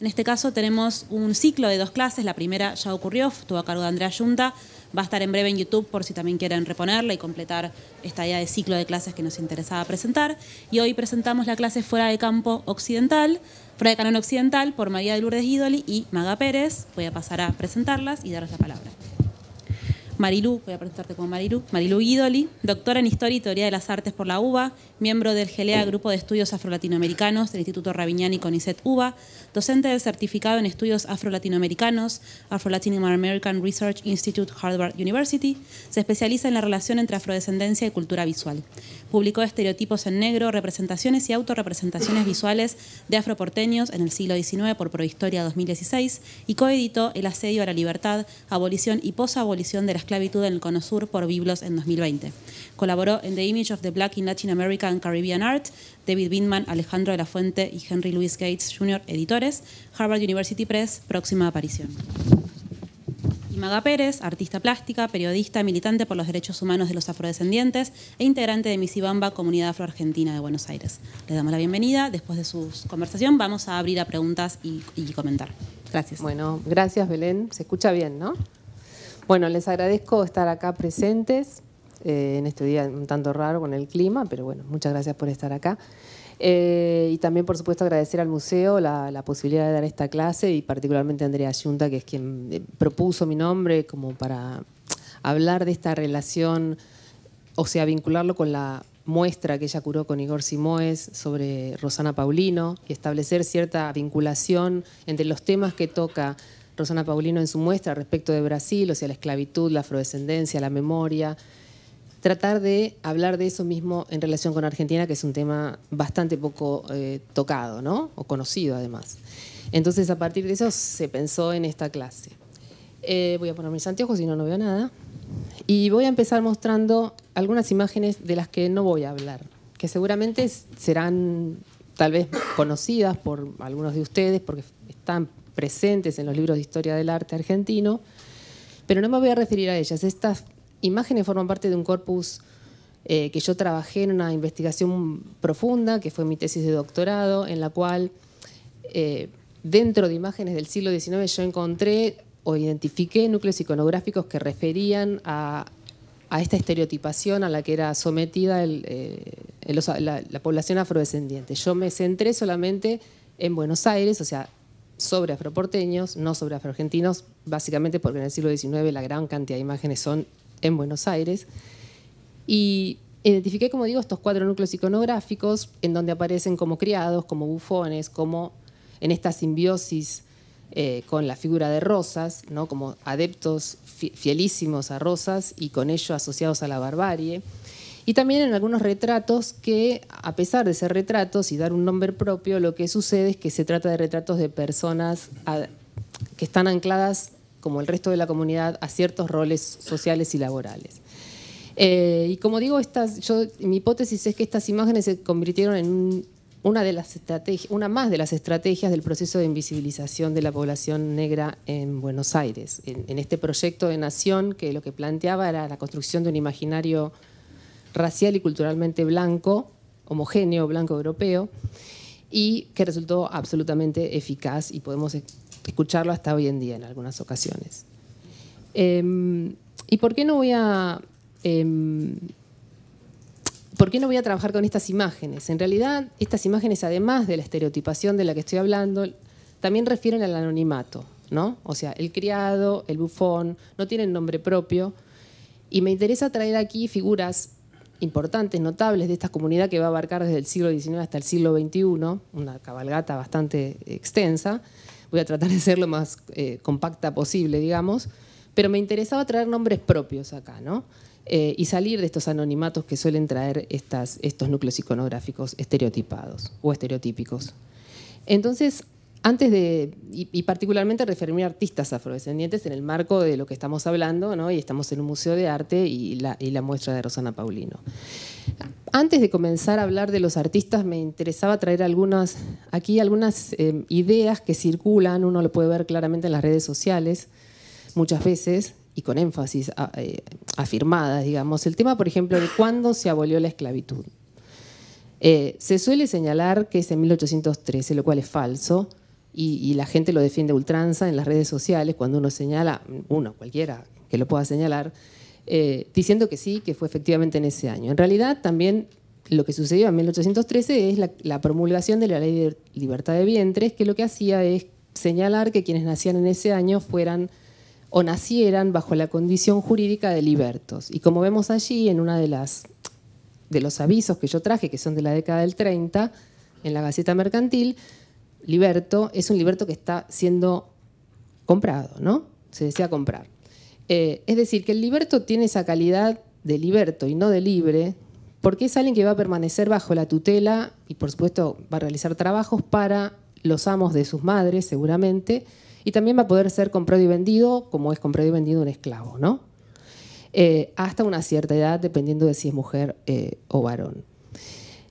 En este caso tenemos un ciclo de dos clases, la primera ya ocurrió, estuvo a cargo de Andrea Yunta, va a estar en breve en YouTube por si también quieren reponerla y completar esta idea de ciclo de clases que nos interesaba presentar. Y hoy presentamos la clase Fuera de Campo Occidental, Fuera de Canon Occidental por María de Lourdes Guidoli y Maga Pérez. Voy a pasar a presentarlas y darles la palabra. Marilú, voy a presentarte como Marilu, Marilu Guidoli, doctora en Historia y Teoría de las Artes por la UBA, miembro del GELEA, Grupo de Estudios Afro Latinoamericanos del Instituto y CONICET UBA, docente del certificado en estudios afro-latinoamericanos, Afro-Latin American Research Institute, Harvard University, se especializa en la relación entre afrodescendencia y cultura visual. Publicó Estereotipos en Negro, Representaciones y Autorrepresentaciones Visuales de Afroporteños en el siglo XIX por Prohistoria 2016 y coeditó El Asedio a la Libertad, Abolición y Posabolición de la Esclavitud en el Cono Sur por Biblos en 2020. Colaboró en The Image of the Black in Latin America and Caribbean Art, David Bindman, Alejandro de la Fuente y Henry Louis Gates Jr., editores, Harvard University Press, próxima aparición. Maga Pérez, artista plástica, periodista, militante por los derechos humanos de los afrodescendientes e integrante de Misibamba, Comunidad Afroargentina de Buenos Aires. Les damos la bienvenida. Después de su conversación vamos a abrir a preguntas y, y comentar. Gracias. Bueno, gracias Belén. Se escucha bien, ¿no? Bueno, les agradezco estar acá presentes. Eh, en este día un tanto raro con el clima, pero bueno, muchas gracias por estar acá. Eh, y también, por supuesto, agradecer al museo la, la, posibilidad de dar esta clase y particularmente a Andrea Yunta, que es quien eh, propuso mi nombre como para hablar de esta relación, o sea, vincularlo con la muestra que ella curó con Igor Simoes sobre Rosana Paulino y establecer cierta vinculación entre los temas que toca Rosana Paulino en su muestra respecto de Brasil, o sea, la esclavitud, la afrodescendencia, la memoria, tratar de hablar de eso mismo en relación con Argentina, que es un tema bastante poco eh, tocado, ¿no? O conocido además. Entonces, a partir de eso se pensó en esta clase. Eh, voy a poner mis anteojos, si no, no veo nada. Y voy a empezar mostrando algunas imágenes de las que no voy a hablar, que seguramente serán tal vez conocidas por algunos de ustedes, porque están presentes en los libros de historia del arte argentino, pero no me voy a referir a ellas. Estas imágenes forman parte de un corpus eh, que yo trabajé en una investigación profunda, que fue mi tesis de doctorado, en la cual eh, dentro de imágenes del siglo XIX yo encontré o identifiqué núcleos iconográficos que referían a, esta estereotipación a la que era sometida eh, la, la población afrodescendiente. Yo me centré solamente en Buenos Aires, o sea, sobre afroporteños, no sobre afroargentinos, básicamente porque en el siglo XIX la gran cantidad de imágenes son en Buenos Aires. Y identifiqué, como digo, estos cuatro núcleos iconográficos en donde aparecen como criados, como bufones, como en esta simbiosis eh, con la figura de Rosas, ¿no? como adeptos fielísimos a Rosas y con ello asociados a la barbarie. Y también en algunos retratos que, a pesar de ser retratos y dar un nombre propio, lo que sucede es que se trata de retratos de personas que están ancladas como el resto de la comunidad, a ciertos roles sociales y laborales. Eh, y como digo, estas, yo, mi hipótesis es que estas imágenes se convirtieron en una, de las una más de las estrategias del proceso de invisibilización de la población negra en Buenos Aires, en, en este proyecto de nación que lo que planteaba era la construcción de un imaginario racial y culturalmente blanco, homogéneo, blanco europeo, y que resultó absolutamente eficaz y podemos escucharlo hasta hoy en día en algunas ocasiones. Em, ¿Y por qué no voy a... Em, ¿Por qué no voy a trabajar con estas imágenes? En realidad, estas imágenes, además de la estereotipación de la que estoy hablando, también refieren al anonimato, O sea, el criado, el bufón, no tienen nombre propio. Y me interesa traer aquí figuras importantes, notables de esta comunidad que va a abarcar desde el siglo XIX hasta el siglo XXI, una cabalgata bastante extensa, voy a tratar de ser lo más eh, compacta posible, digamos, pero me interesaba traer nombres propios acá, ¿no? Eh, y salir de estos anonimatos que suelen traer estas, estos núcleos iconográficos estereotipados o estereotípicos. Entonces, antes de, y, particularmente referirme a artistas afrodescendientes en el marco de lo que estamos hablando, y estamos en un museo de arte y la, muestra de Rosana Paulino. Antes de comenzar a hablar de los artistas, me interesaba traer algunas, aquí algunas em, ideas que circulan, uno lo puede ver claramente en las redes sociales muchas veces y con énfasis eh, afirmadas, digamos. El tema, por ejemplo, de cuándo se abolió la esclavitud. Eh, se suele señalar que es en 1813, lo cual es falso y, la gente lo defiende ultranza en las redes sociales cuando uno señala, uno, cualquiera que lo pueda señalar, eh, diciendo que sí, que fue efectivamente en ese año. En realidad también lo que sucedió en 1813 es la, la promulgación de la ley de libertad de vientres, que lo que hacía es señalar que quienes nacían en ese año fueran o nacieran bajo la condición jurídica de libertos. Y como vemos allí en una de las de los avisos que yo traje, que son de la década del 30, en la Gaceta Mercantil, liberto, es un liberto que está siendo comprado, ¿no? Se desea comprar. Eh, es decir, que el liberto tiene esa calidad de liberto y no de libre, porque es alguien que va a permanecer bajo la tutela y por supuesto va a realizar trabajos para los amos de sus madres, seguramente, y también va a poder ser comprado y vendido, como es comprado y vendido un esclavo, ¿no? Eh, hasta una cierta edad, dependiendo de si es mujer eh, o varón.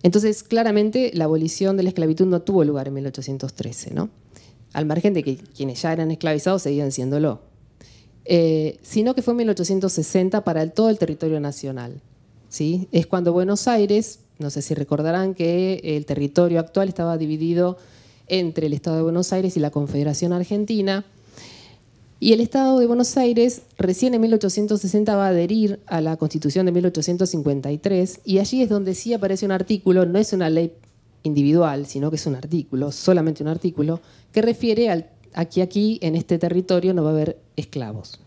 Entonces, claramente, la abolición de la esclavitud no tuvo lugar en 1813, ¿no? al margen de que quienes ya eran esclavizados seguían siéndolo, eh, sino que fue en 1860 para el, todo el territorio nacional. ¿sí? Es cuando Buenos Aires, no sé si recordarán que el territorio actual estaba dividido entre el Estado de Buenos Aires y la Confederación Argentina, y el Estado de Buenos Aires recién en 1860 va a adherir a la Constitución de 1853 y allí es donde sí aparece un artículo, no es una ley individual, sino que es un artículo, solamente un artículo, que refiere al, a que aquí en este territorio no va a haber esclavos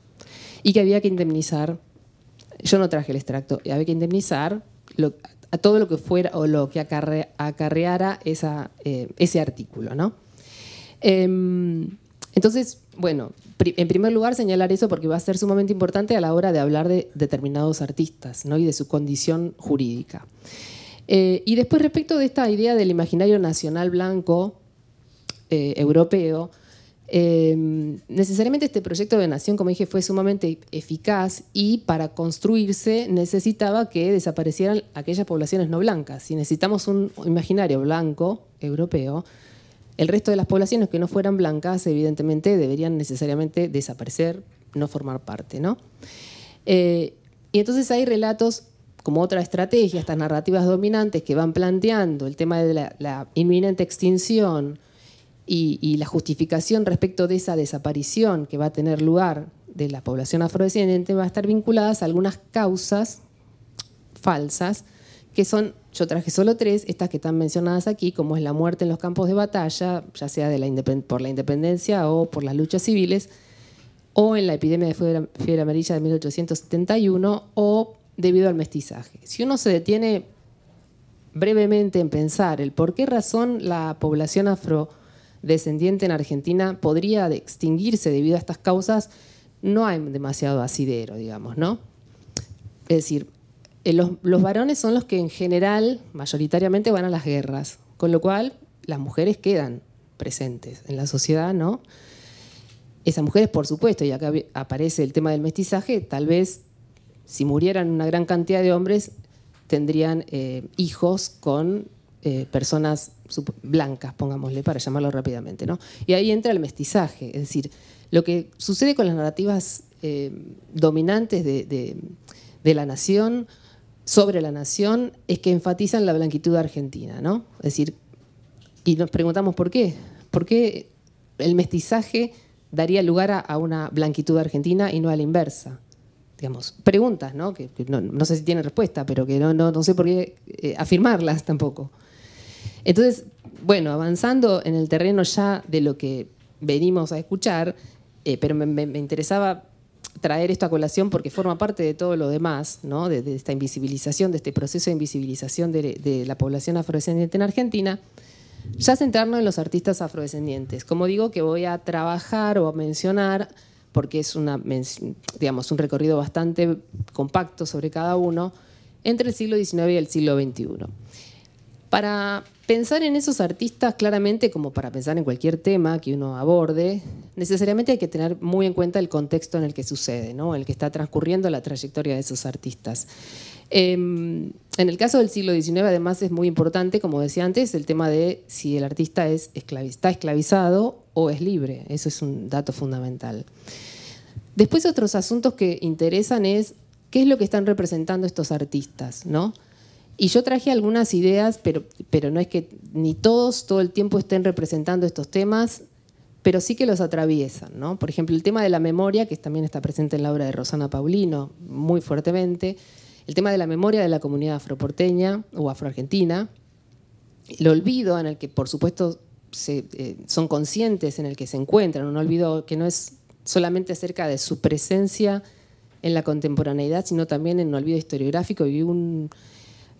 y que había que indemnizar, yo no traje el extracto, había que indemnizar a todo lo que fuera o lo que acarreara eh, ese artículo. ¿no? Em, entonces, bueno, en primer lugar señalar eso porque va a ser sumamente importante a la hora de hablar de determinados artistas ¿no? y de su condición jurídica. Eh, y después respecto de esta idea del imaginario nacional blanco eh, europeo, eh, necesariamente este proyecto de nación, como dije, fue sumamente eficaz y para construirse necesitaba que desaparecieran aquellas poblaciones no blancas. Si necesitamos un imaginario blanco europeo, el resto de las poblaciones que no fueran blancas, evidentemente, deberían necesariamente desaparecer, no formar parte. ¿no? Eh, y entonces hay relatos como otra estrategia, estas narrativas dominantes que van planteando el tema de la, inminente extinción y, y, la justificación respecto de esa desaparición que va a tener lugar de la población afrodescendiente va a estar vinculadas a algunas causas falsas que son yo traje solo tres, estas que están mencionadas aquí, como es la muerte en los campos de batalla, ya sea por la independencia o por las luchas civiles, o en la epidemia de fiebre, amarilla de 1871, o debido al mestizaje. Si uno se detiene brevemente en pensar el por qué razón la población afrodescendiente en Argentina podría extinguirse debido a estas causas, no hay demasiado asidero, digamos, ¿no? Es decir, eh, los, varones son los que en general, mayoritariamente, van a las guerras, con lo cual las mujeres quedan presentes en la sociedad, ¿no? Esas mujeres, por supuesto, y acá aparece el tema del mestizaje, tal vez si murieran una gran cantidad de hombres, tendrían eh, hijos con eh, personas blancas, pongámosle, para llamarlo rápidamente, ¿no? Y ahí entra el mestizaje, es decir, lo que sucede con las narrativas dominantes de la nación sobre la nación es que enfatizan la blanquitud argentina, ¿no? Es decir, y nos preguntamos por qué. ¿Por qué el mestizaje daría lugar a, una blanquitud argentina y no a la inversa? Digamos, preguntas, ¿no? Que, no, sé si tienen respuesta, pero que no, no, no sé por qué eh, afirmarlas tampoco. Entonces, bueno, avanzando en el terreno ya de lo que venimos a escuchar, eh, pero me interesaba traer esto a colación porque forma parte de todo lo demás, ¿no? de, esta invisibilización, de este proceso de invisibilización de, la población afrodescendiente en Argentina, ya centrarnos en los artistas afrodescendientes. Como digo, que voy a trabajar o a mencionar, porque es una, digamos, un recorrido bastante compacto sobre cada uno, entre el siglo XIX y el siglo XXI. Para pensar en esos artistas claramente, como para pensar en cualquier tema que uno aborde, necesariamente hay que tener muy en cuenta el contexto en el que sucede, ¿no? el que está transcurriendo la trayectoria de esos artistas. Em, en el caso del siglo XIX, además, es muy importante, como decía antes, el tema de si el artista es está esclavizado o es libre. Eso es un dato fundamental. Después otros asuntos que interesan es qué es lo que están representando estos artistas, ¿no? Y yo traje algunas ideas, pero, pero no es que ni todos todo el tiempo estén representando estos temas, pero sí que los atraviesan. ¿no? Por ejemplo, el tema de la memoria, que también está presente en la obra de Rosana Paulino muy fuertemente, el tema de la memoria de la comunidad afroporteña o afroargentina, el olvido en el que, por supuesto, se, eh, son conscientes en el que se encuentran, un olvido que no es solamente acerca de su presencia en la contemporaneidad, sino también en un olvido historiográfico y un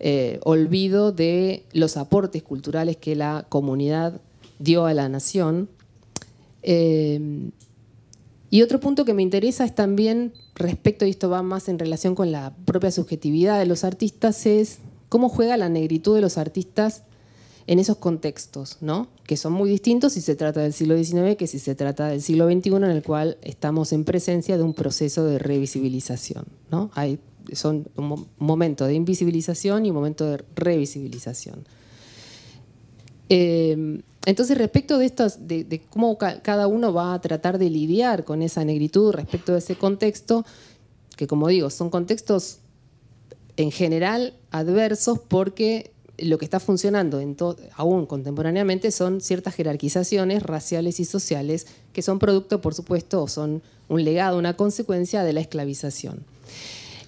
eh, olvido de los aportes culturales que la comunidad dio a la nación. Eh, y otro punto que me interesa es también respecto, y esto va más en relación con la propia subjetividad de los artistas, es cómo juega la negritud de los artistas en esos contextos, ¿no? que son muy distintos si se trata del siglo XIX que si se trata del siglo XXI, en el cual estamos en presencia de un proceso de revisibilización. ¿no? Hay son un momento de invisibilización y un momento de revisibilización. Eh, entonces, respecto de, estas, de, cómo cada uno va a tratar de lidiar con esa negritud respecto de ese contexto, que como digo, son contextos en general adversos porque lo que está funcionando en aún contemporáneamente son ciertas jerarquizaciones raciales y sociales que son producto, por supuesto, o son un legado, una consecuencia de la esclavización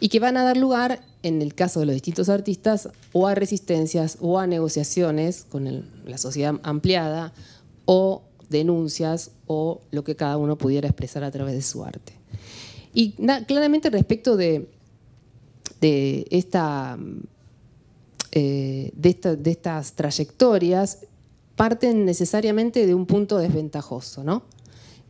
y que van a dar lugar, en el caso de los distintos artistas, o a resistencias o a negociaciones con la sociedad ampliada o denuncias o lo que cada uno pudiera expresar a través de su arte. Y claramente respecto de, eh, de estas trayectorias, parten necesariamente de un punto desventajoso, ¿no?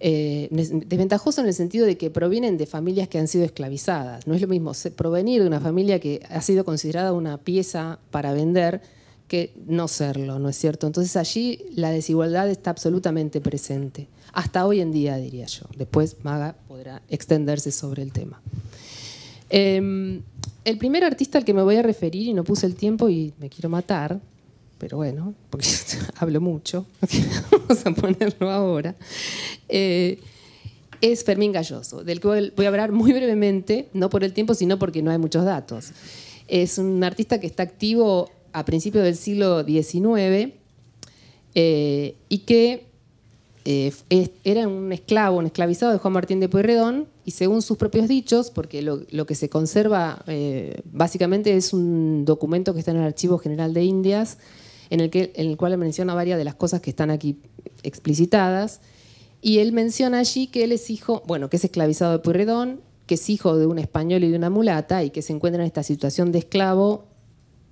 Eh, desventajoso en el sentido de que provienen de familias que han sido esclavizadas. No es lo mismo provenir de una familia que ha sido considerada una pieza para vender que no serlo, ¿no es cierto? Entonces allí la desigualdad está absolutamente presente, hasta hoy en día diría yo. Después Maga podrá extenderse sobre el tema. Em, el primer artista al que me voy a referir, y no puse el tiempo y me quiero matar, pero bueno, porque hablo mucho, vamos a ponerlo ahora, eh, es Fermín Galloso, del que voy a hablar muy brevemente, no por el tiempo, sino porque no hay muchos datos. Es un artista que está activo a principios del siglo XIX eh, y que eh, era un esclavo, un esclavizado de Juan Martín de Pueyrredón, y según sus propios dichos, porque lo, que se conserva básicamente es un documento que está en el Archivo General de Indias, en el, que, el cual menciona varias de las cosas que están aquí explicitadas. Y él menciona allí que él es hijo, bueno, que es esclavizado de Purredón, que es hijo de un español y de una mulata y que se encuentra en esta situación de esclavo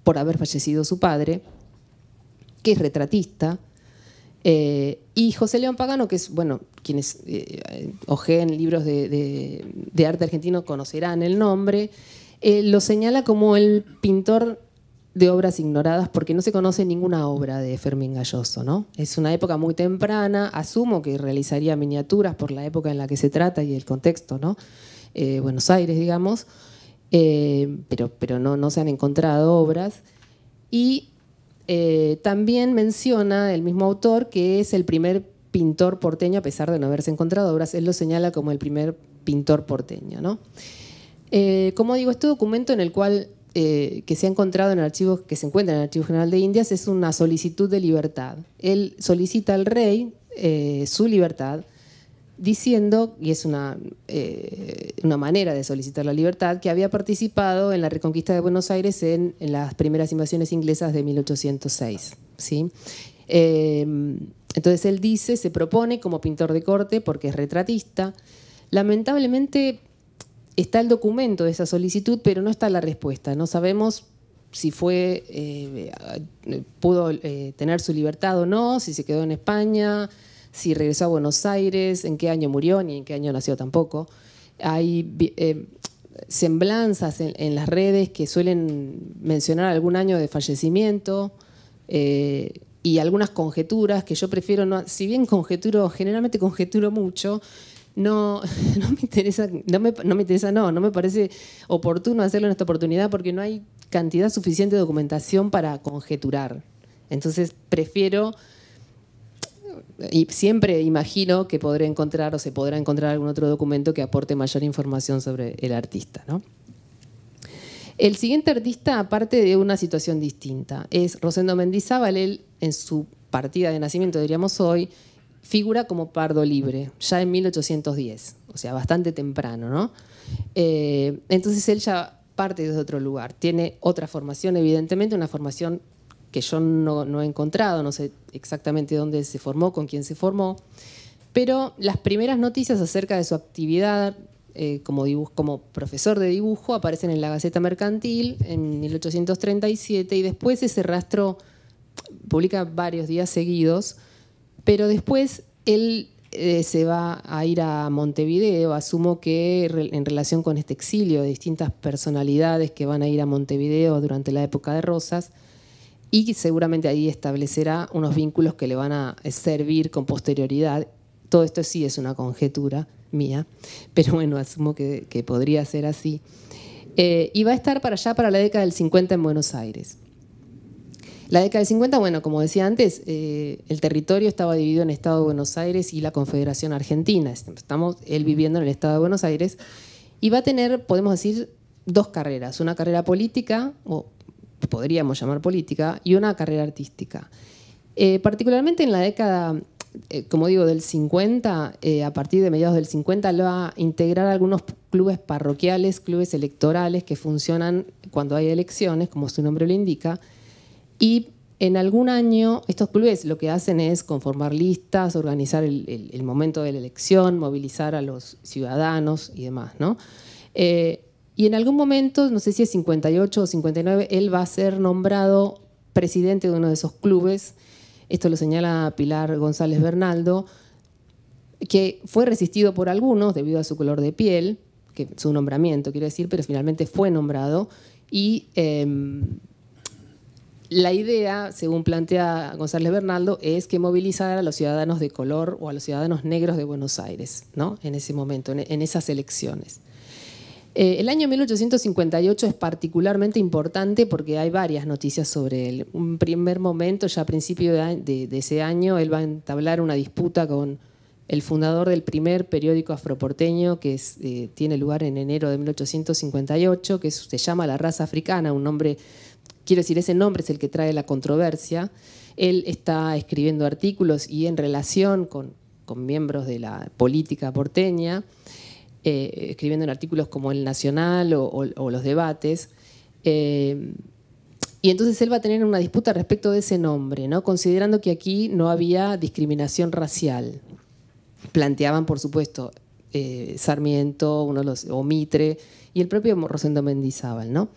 por haber fallecido su padre, que es retratista. Eh, y José León Pagano, que es, bueno, quienes eh, libros de, arte argentino conocerán el nombre, eh, lo señala como el pintor de obras ignoradas porque no se conoce ninguna obra de Fermín Galloso, ¿no? Es una época muy temprana, asumo que realizaría miniaturas por la época en la que se trata y el contexto, ¿no? Eh, Buenos Aires, digamos, eh, pero, pero no, no se han encontrado obras. Y eh, también menciona el mismo autor que es el primer pintor porteño, a pesar de no haberse encontrado obras, él lo señala como el primer pintor porteño, ¿no? como digo, este documento en el cual eh, que se ha encontrado en archivos que se encuentra en el Archivo General de Indias es una solicitud de libertad. Él solicita al rey eh, su libertad diciendo, y es una, eh, una manera de solicitar la libertad, que había participado en la reconquista de Buenos Aires en, en las primeras invasiones inglesas de 1806. ¿sí? entonces él dice, se propone como pintor de corte porque es retratista. Lamentablemente está el documento de esa solicitud, pero no está la respuesta. No sabemos si fue, eh, pudo eh, tener su libertad o no, si se quedó en España, si regresó a Buenos Aires, en qué año murió, ni en qué año nació tampoco. Hay eh, semblanzas en, las redes que suelen mencionar algún año de fallecimiento y algunas conjeturas que yo prefiero, no, si bien conjeturo, generalmente conjeturo mucho, no, me interesa, no me, no me parece oportuno hacerlo en esta oportunidad porque no hay cantidad suficiente de documentación para conjeturar. Entonces prefiero y siempre imagino que podré encontrar o se podrá encontrar algún otro documento que aporte mayor información sobre el artista. El siguiente artista, aparte de una situación distinta, es Rosendo Mendizábal. Él, en su partida de nacimiento, diríamos hoy, figura como pardo libre, ya en 1810, o sea, bastante temprano, ¿no? Eh, entonces él ya parte de otro lugar, tiene otra formación, evidentemente, una formación que yo no, he encontrado, no sé exactamente dónde se formó, con quién se formó, pero las primeras noticias acerca de su actividad eh, como, como profesor de dibujo aparecen en la Gaceta Mercantil en 1837 y después ese rastro publica varios días seguidos pero después él eh, se va a ir a Montevideo, asumo que en relación con este exilio de distintas personalidades que van a ir a Montevideo durante la época de Rosas, y seguramente ahí establecerá unos vínculos que le van a servir con posterioridad. Todo esto sí es una conjetura mía, pero bueno, asumo que, podría ser así. Eh, y va a estar para allá, para la década del 50 en Buenos Aires. La década del 50, bueno, como decía antes, eh, el territorio estaba dividido en Estado de Buenos Aires y la Confederación Argentina. Estamos él viviendo en el Estado de Buenos Aires y va a tener, podemos decir, dos carreras, una carrera política, o podríamos llamar política, y una carrera artística. Eh, particularmente en la década, eh, como digo, del 50, a partir de mediados del 50, va a integrar algunos clubes parroquiales, clubes electorales que funcionan cuando hay elecciones, como su nombre lo indica, y en algún año, estos clubes lo que hacen es conformar listas, organizar el, momento de la elección, movilizar a los ciudadanos y demás, ¿no? Eh, y en algún momento, no sé si es 58 o 59, él va a ser nombrado presidente de uno de esos clubes. Esto lo señala Pilar González Bernaldo, que fue resistido por algunos debido a su color de piel, que su nombramiento quiero decir, pero finalmente fue nombrado y em, la idea, según plantea González Bernaldo, es que movilizar a los ciudadanos de color o a los ciudadanos negros de Buenos Aires, ¿no? En ese momento, en esas elecciones. Eh, el año 1858 es particularmente importante porque hay varias noticias sobre él. Un primer momento, ya a principio de, ese año, él va a entablar una disputa con el fundador del primer periódico afroporteño que eh, tiene lugar en enero de 1858, que se llama La Raza Africana, un nombre quiero decir, ese nombre es el que trae la controversia. Él está escribiendo artículos y en relación con, miembros de la política porteña, eh, escribiendo en artículos como El Nacional o, Los Debates. Eh, y entonces él va a tener una disputa respecto de ese nombre, ¿no? considerando que aquí no había discriminación racial. Planteaban, por supuesto, eh, Sarmiento, uno los, o Mitre y el propio Rosendo Mendizábal. ¿no?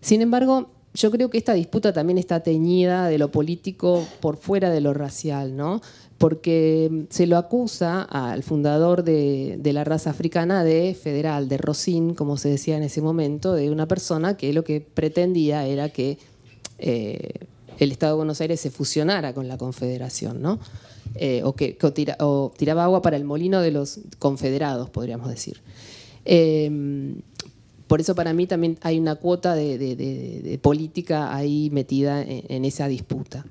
Sin embargo, yo creo que esta disputa también está teñida de lo político por fuera de lo racial, ¿no? porque mm, se lo acusa al fundador de, la raza africana de federal, de Rosin, como se decía en ese momento, de una persona que lo que pretendía era que eh, el Estado de Buenos Aires se fusionara con la Confederación, ¿no? Eh, o que, tiraba agua para el molino de los confederados, podríamos decir. Eh, por eso para mí también hay una cuota de, política ahí metida en, esa disputa.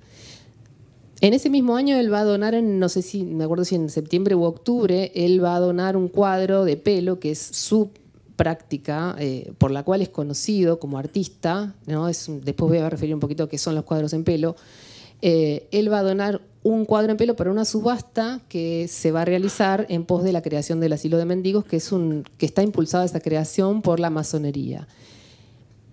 En ese mismo año él va a donar, no sé si, me acuerdo si en septiembre u octubre, él va a donar un cuadro de pelo que es su práctica eh, por la cual es conocido como artista, ¿no? después voy a referir un poquito a qué son los cuadros en pelo, eh, él va a donar un cuadro en pelo para una subasta que se va a realizar en pos de la creación del asilo de mendigos, que, es un, que está impulsada esa creación por la masonería.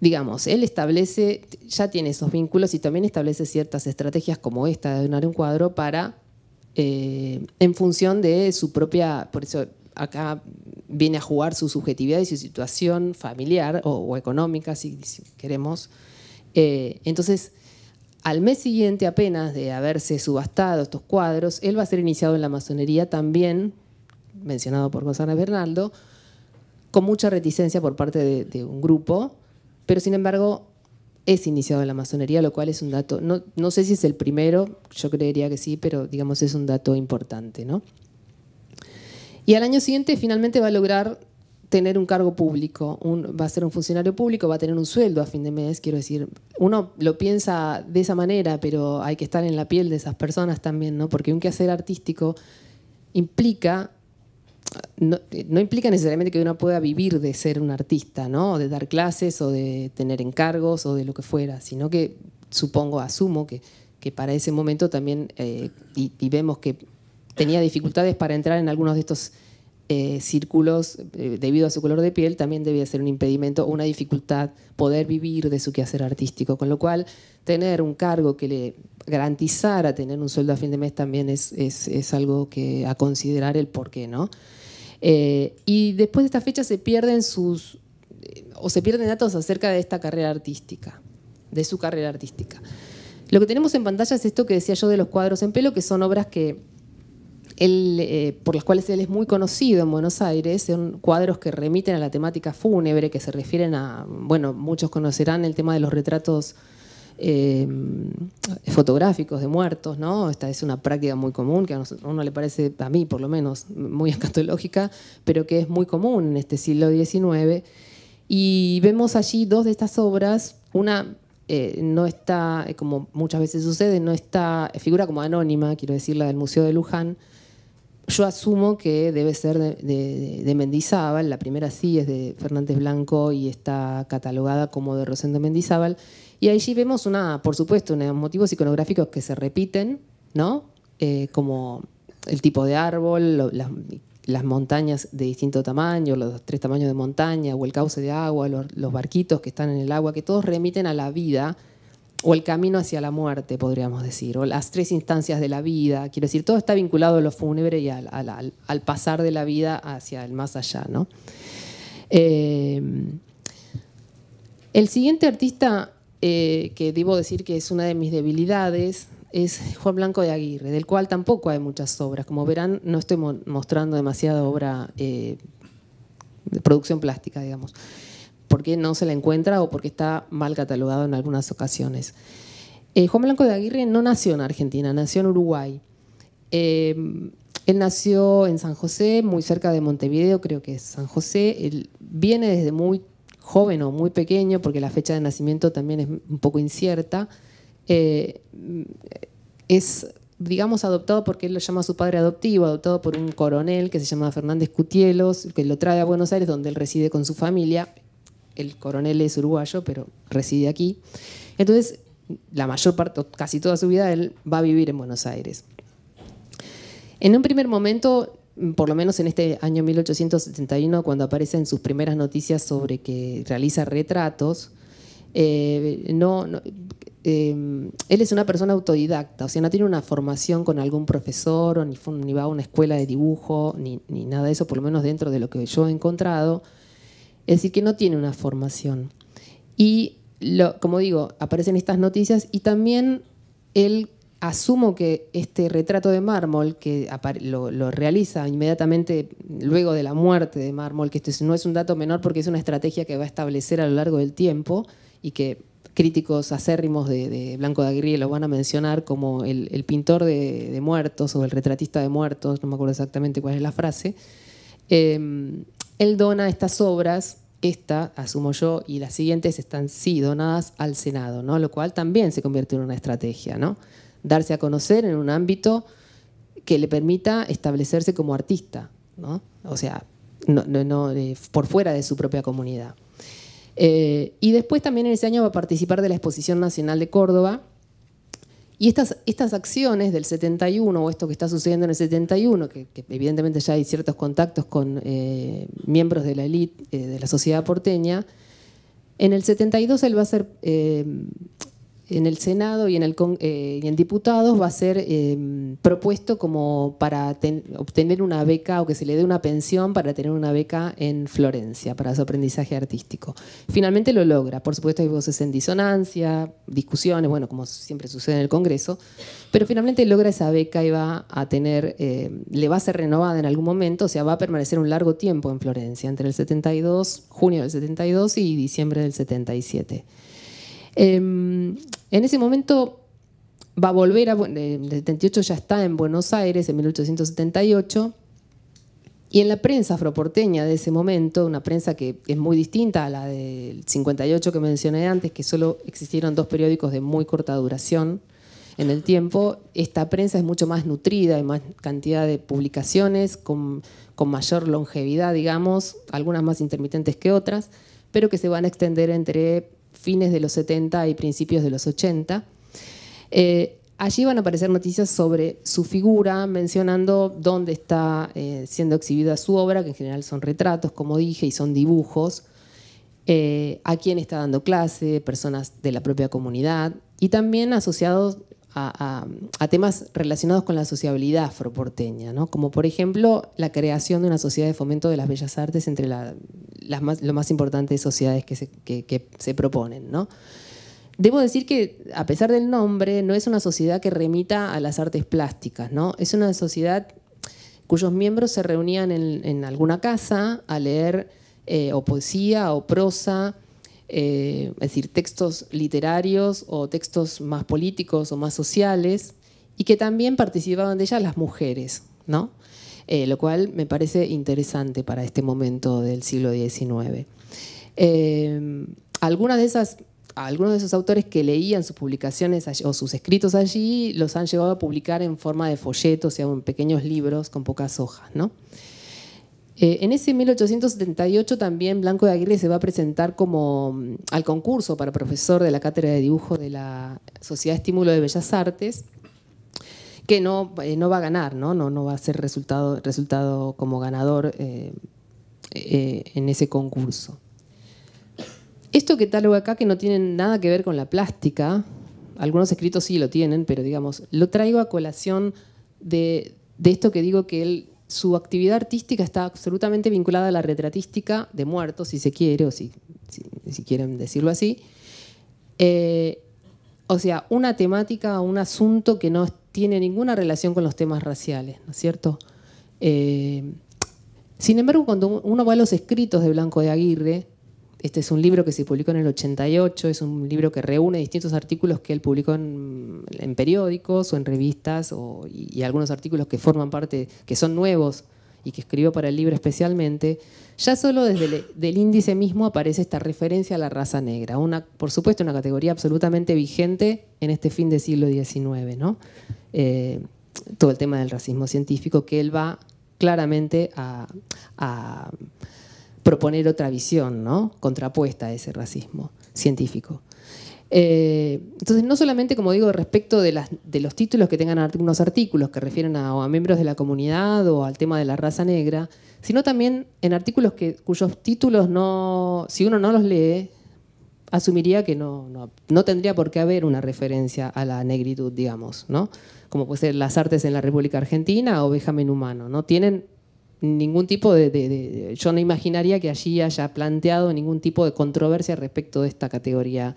Digamos, él establece, ya tiene esos vínculos y también establece ciertas estrategias como esta de donar un cuadro para, eh, en función de su propia, por eso acá viene a jugar su subjetividad y su situación familiar o, económica, si, queremos. Eh, entonces, al mes siguiente apenas de haberse subastado estos cuadros, él va a ser iniciado en la masonería también, mencionado por González Bernaldo, con mucha reticencia por parte de, un grupo, pero sin embargo es iniciado en la masonería, lo cual es un dato, no, no sé si es el primero, yo creería que sí, pero digamos es un dato importante. ¿no? Y al año siguiente finalmente va a lograr tener un cargo público, un, va a ser un funcionario público, va a tener un sueldo a fin de mes, quiero decir, uno lo piensa de esa manera, pero hay que estar en la piel de esas personas también, ¿no? Porque un quehacer artístico implica no, implica necesariamente que uno pueda vivir de ser un artista, ¿no? De dar clases o de tener encargos o de lo que fuera, sino que supongo, asumo que, para ese momento también, eh, y, vemos que tenía dificultades para entrar en algunos de estos eh, círculos, eh, debido a su color de piel, también debía ser un impedimento o una dificultad poder vivir de su quehacer artístico. Con lo cual, tener un cargo que le garantizara tener un sueldo a fin de mes también es, algo que a considerar el por qué, ¿no? Eh, y después de esta fecha se pierden sus, o se pierden datos acerca de esta carrera artística, de su carrera artística. Lo que tenemos en pantalla es esto que decía yo de los cuadros en pelo, que son obras que eh, por las cuales él es muy conocido en Buenos Aires, son cuadros que remiten a la temática fúnebre, que se refieren a, bueno, muchos conocerán el tema de los retratos eh, fotográficos de muertos, ¿no? Esta es una práctica muy común, que a uno le parece, a mí por lo menos, muy escatológica, pero que es muy común en este siglo XIX. Y vemos allí dos de estas obras, una eh, no está, como muchas veces sucede, no está, figura como anónima, quiero decir, la del Museo de Luján, yo asumo que debe ser de, Mendizábal, la primera sí es de Fernández Blanco y está catalogada como de Rosendo Mendizábal. Y allí vemos una, por supuesto, motivos iconográficos que se repiten, ¿no? Eh, como el tipo de árbol, las, montañas de distinto tamaño, los tres tamaños de montaña, o el cauce de agua, los, los barquitos que están en el agua, que todos remiten a la vida o el camino hacia la muerte, podríamos decir, o las tres instancias de la vida. Quiero decir, todo está vinculado a lo fúnebre y al, pasar de la vida hacia el más allá. ¿no? Eh, el siguiente artista eh, que debo decir que es una de mis debilidades es Juan Blanco de Aguirre, del cual tampoco hay muchas obras. Como verán, no estoy mostrando demasiada obra eh, de producción plástica, digamos porque no se la encuentra o porque está mal catalogado en algunas ocasiones. Eh, Juan Blanco de Aguirre no nació en Argentina, nació en Uruguay. Eh, él nació en San José, muy cerca de Montevideo, creo que es San José. Él viene desde muy joven o muy pequeño, porque la fecha de nacimiento también es un poco incierta. Eh, es, digamos, adoptado porque él lo llama su padre adoptivo, adoptado por un coronel que se llama Fernández Cutielos, que lo trae a Buenos Aires, donde él reside con su familia el coronel es uruguayo, pero reside aquí. Entonces, la mayor parte, casi toda su vida, él va a vivir en Buenos Aires. En un primer momento, por lo menos en este año 1871, cuando aparecen sus primeras noticias sobre que realiza retratos, eh, no, eh, él es una persona autodidacta, o sea, no tiene una formación con algún profesor, o ni, ni va a una escuela de dibujo, ni, ni, nada de eso, por lo menos dentro de lo que yo he encontrado. Es decir, que no tiene una formación. Y, como digo, aparecen estas noticias y también él, asumo que este retrato de mármol, que lo, realiza inmediatamente luego de la muerte de mármol, que esto no es un dato menor porque es una estrategia que va a establecer a lo largo del tiempo y que críticos acérrimos de, Blanco de Aguirre lo van a mencionar como el, pintor de, muertos o el retratista de muertos, no me acuerdo exactamente cuál es la frase. Eh, él dona estas obras, esta, asumo yo, y las siguientes están sí donadas al Senado, ¿no? lo cual también se convierte en una estrategia, ¿no? darse a conocer en un ámbito que le permita establecerse como artista, ¿no? o sea, no, no, eh, por fuera de su propia comunidad. Eh, y después también en ese año va a participar de la Exposición Nacional de Córdoba, y estas, estas acciones del 71 o esto que está sucediendo en el 71, que, evidentemente ya hay ciertos contactos con eh, miembros de la élite eh, de la sociedad porteña, en el 72 él va a ser eh, en el Senado y en, el, eh, diputados va a ser eh, propuesto como para obtener una beca o que se le dé una pensión para tener una beca en Florencia para su aprendizaje artístico. Finalmente lo logra, por supuesto hay voces en disonancia, discusiones, bueno, como siempre sucede en el Congreso, pero finalmente logra esa beca y va a tener, eh, le va a ser renovada en algún momento, o sea, va a permanecer un largo tiempo en Florencia, entre el 72, junio del 72 y diciembre del 77. Em, en ese momento va a volver a... En 78 ya está en Buenos Aires, en 1878. Y en la prensa afroporteña de ese momento, una prensa que es muy distinta a la del 58 que mencioné antes, que solo existieron dos periódicos de muy corta duración en el tiempo, esta prensa es mucho más nutrida, hay más cantidad de publicaciones, con mayor longevidad, digamos, algunas más intermitentes que otras, pero que se van a extender entre fines de los 70 y principios de los 80. Eh, allí van a aparecer noticias sobre su figura, mencionando dónde está eh, siendo exhibida su obra, que en general son retratos, como dije, y son dibujos, eh, a quién está dando clase, personas de la propia comunidad, y también asociados a, temas relacionados con la sociabilidad afroporteña, ¿no? como por ejemplo la creación de una sociedad de fomento de las bellas artes entre las más, lo más importantes sociedades que se, proponen. ¿no? Debo decir que, a pesar del nombre, no es una sociedad que remita a las artes plásticas, ¿no? es una sociedad cuyos miembros se reunían en, alguna casa a leer eh, o poesía o prosa, eh, es decir, textos literarios o textos más políticos o más sociales, y que también participaban de ellas las mujeres, eh, lo cual me parece interesante para este momento del siglo XIX. Eh, de esas algunos de esos autores que leían sus publicaciones o sus escritos allí los han llevado a publicar en forma de folletos, o sea, en pequeños libros con pocas hojas, ¿no? Eh, en ese 1878 también Blanco de Aguirre se va a presentar como mm, al concurso para profesor de la Cátedra de Dibujo de la Sociedad Estímulo de Bellas Artes, que no, eh, no va a ganar, ¿no? No, no va a ser resultado, resultado como ganador eh, en ese concurso. Esto que tal o acá, que no tienen nada que ver con la plástica, algunos escritos sí lo tienen, pero digamos, lo traigo a colación de, de esto que digo que él su actividad artística está absolutamente vinculada a la retratística de muertos, si se quiere, o si, quieren decirlo así. Eh, o sea, una temática, un asunto que no tiene ninguna relación con los temas raciales, ¿no es cierto? Eh, sin embargo, cuando uno va a los escritos de Blanco de Aguirre, este es un libro que se publicó en el 88, es un libro que reúne distintos artículos que él publicó en, periódicos o en revistas y, algunos artículos que forman parte, que son nuevos y que escribió para el libro especialmente. Ya solo desde el índice mismo aparece esta referencia a la raza negra, una, por supuesto una categoría absolutamente vigente en este fin de siglo XIX, ¿no? Eh, todo el tema del racismo científico que él va claramente a proponer otra visión, ¿no? Contrapuesta a ese racismo científico. Eh, entonces, no solamente, como digo, respecto de, de los títulos que tengan algunos artículos que refieren a, miembros de la comunidad o al tema de la raza negra, sino también en artículos cuyos títulos no, si uno no los lee, asumiría que no, no, tendría por qué haber una referencia a la negritud, digamos, ¿no? Como puede ser las artes en la República Argentina o Bejamen Humano, ¿no? Tienen ningún tipo de, Yo no imaginaría que allí haya planteado ningún tipo de controversia respecto de esta categoría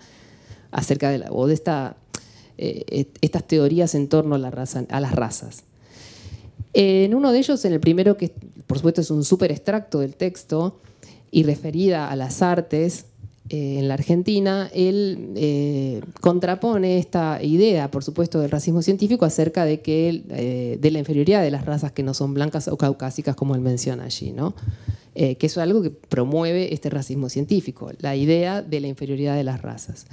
acerca de la, o de esta, eh, estas teorías en torno a, a las razas. En uno de ellos, en el primero, que por supuesto es un súper extracto del texto y referida a las artes, eh, en la Argentina, él eh, contrapone esta idea, por supuesto, del racismo científico acerca de, que, eh, de la inferioridad de las razas que no son blancas o caucásicas, como él menciona allí, ¿no? que eso es algo que promueve este racismo científico, la idea de la inferioridad de las razas.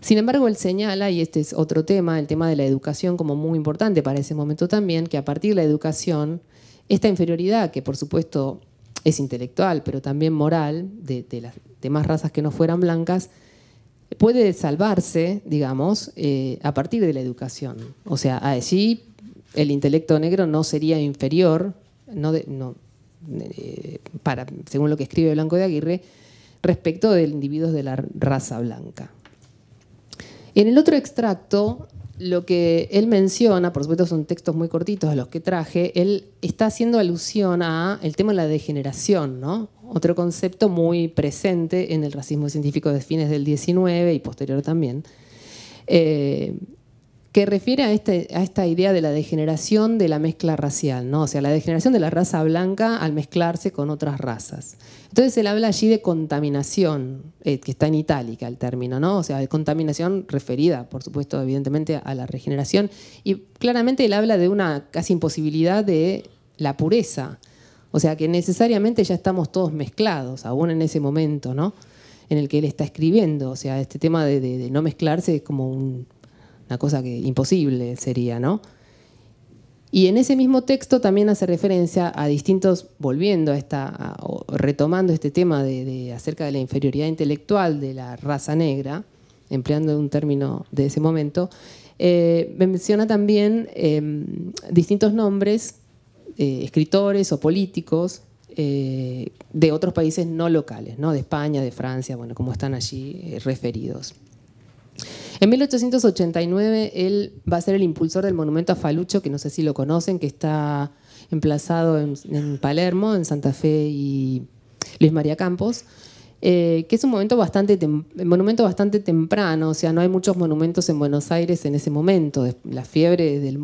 Sin embargo, él señala, y este es otro tema, el tema de la educación como muy importante para ese momento también, que a partir de la educación, esta inferioridad, que por supuesto es intelectual, pero también moral, de, las más razas que no fueran blancas, puede salvarse, digamos, eh, a partir de la educación. O sea, allí el intelecto negro no sería inferior, no, no eh, para, según lo que escribe Blanco de Aguirre, respecto de individuos de la raza blanca. En el otro extracto lo que él menciona, por supuesto son textos muy cortitos los que traje, él está haciendo alusión a el tema de la degeneración, ¿no? Otro concepto muy presente en el racismo científico de fines del 19 y posterior también. Eh, que refiere este, a, esta idea de la degeneración de la mezcla racial, ¿no? o sea, la degeneración de la raza blanca al mezclarse con otras razas. Entonces él habla allí de contaminación, eh, que está en itálica el término, ¿no? o sea, de contaminación referida, por supuesto, evidentemente, a la regeneración, y claramente él habla de una casi imposibilidad de la pureza, o sea, que necesariamente ya estamos todos mezclados, aún en ese momento, ¿no? en el que él está escribiendo, o sea, este tema de, de no mezclarse es como un una cosa que imposible sería, ¿no? Y en ese mismo texto también hace referencia a distintos, volviendo a esta, retomando este tema de, acerca de la inferioridad intelectual de la raza negra, empleando un término de ese momento, eh, menciona también em, distintos nombres, eh, escritores o políticos eh, de otros países no locales, ¿no? de España, de Francia, bueno, como están allí referidos. En 1889 él va a ser el impulsor del monumento a Falucho, que no sé si lo conocen, que está emplazado en, Palermo, en Santa Fe y Luis María Campos. Eh, que es un bastante monumento bastante temprano, o sea, no hay muchos monumentos en Buenos Aires en ese momento. La fiebre del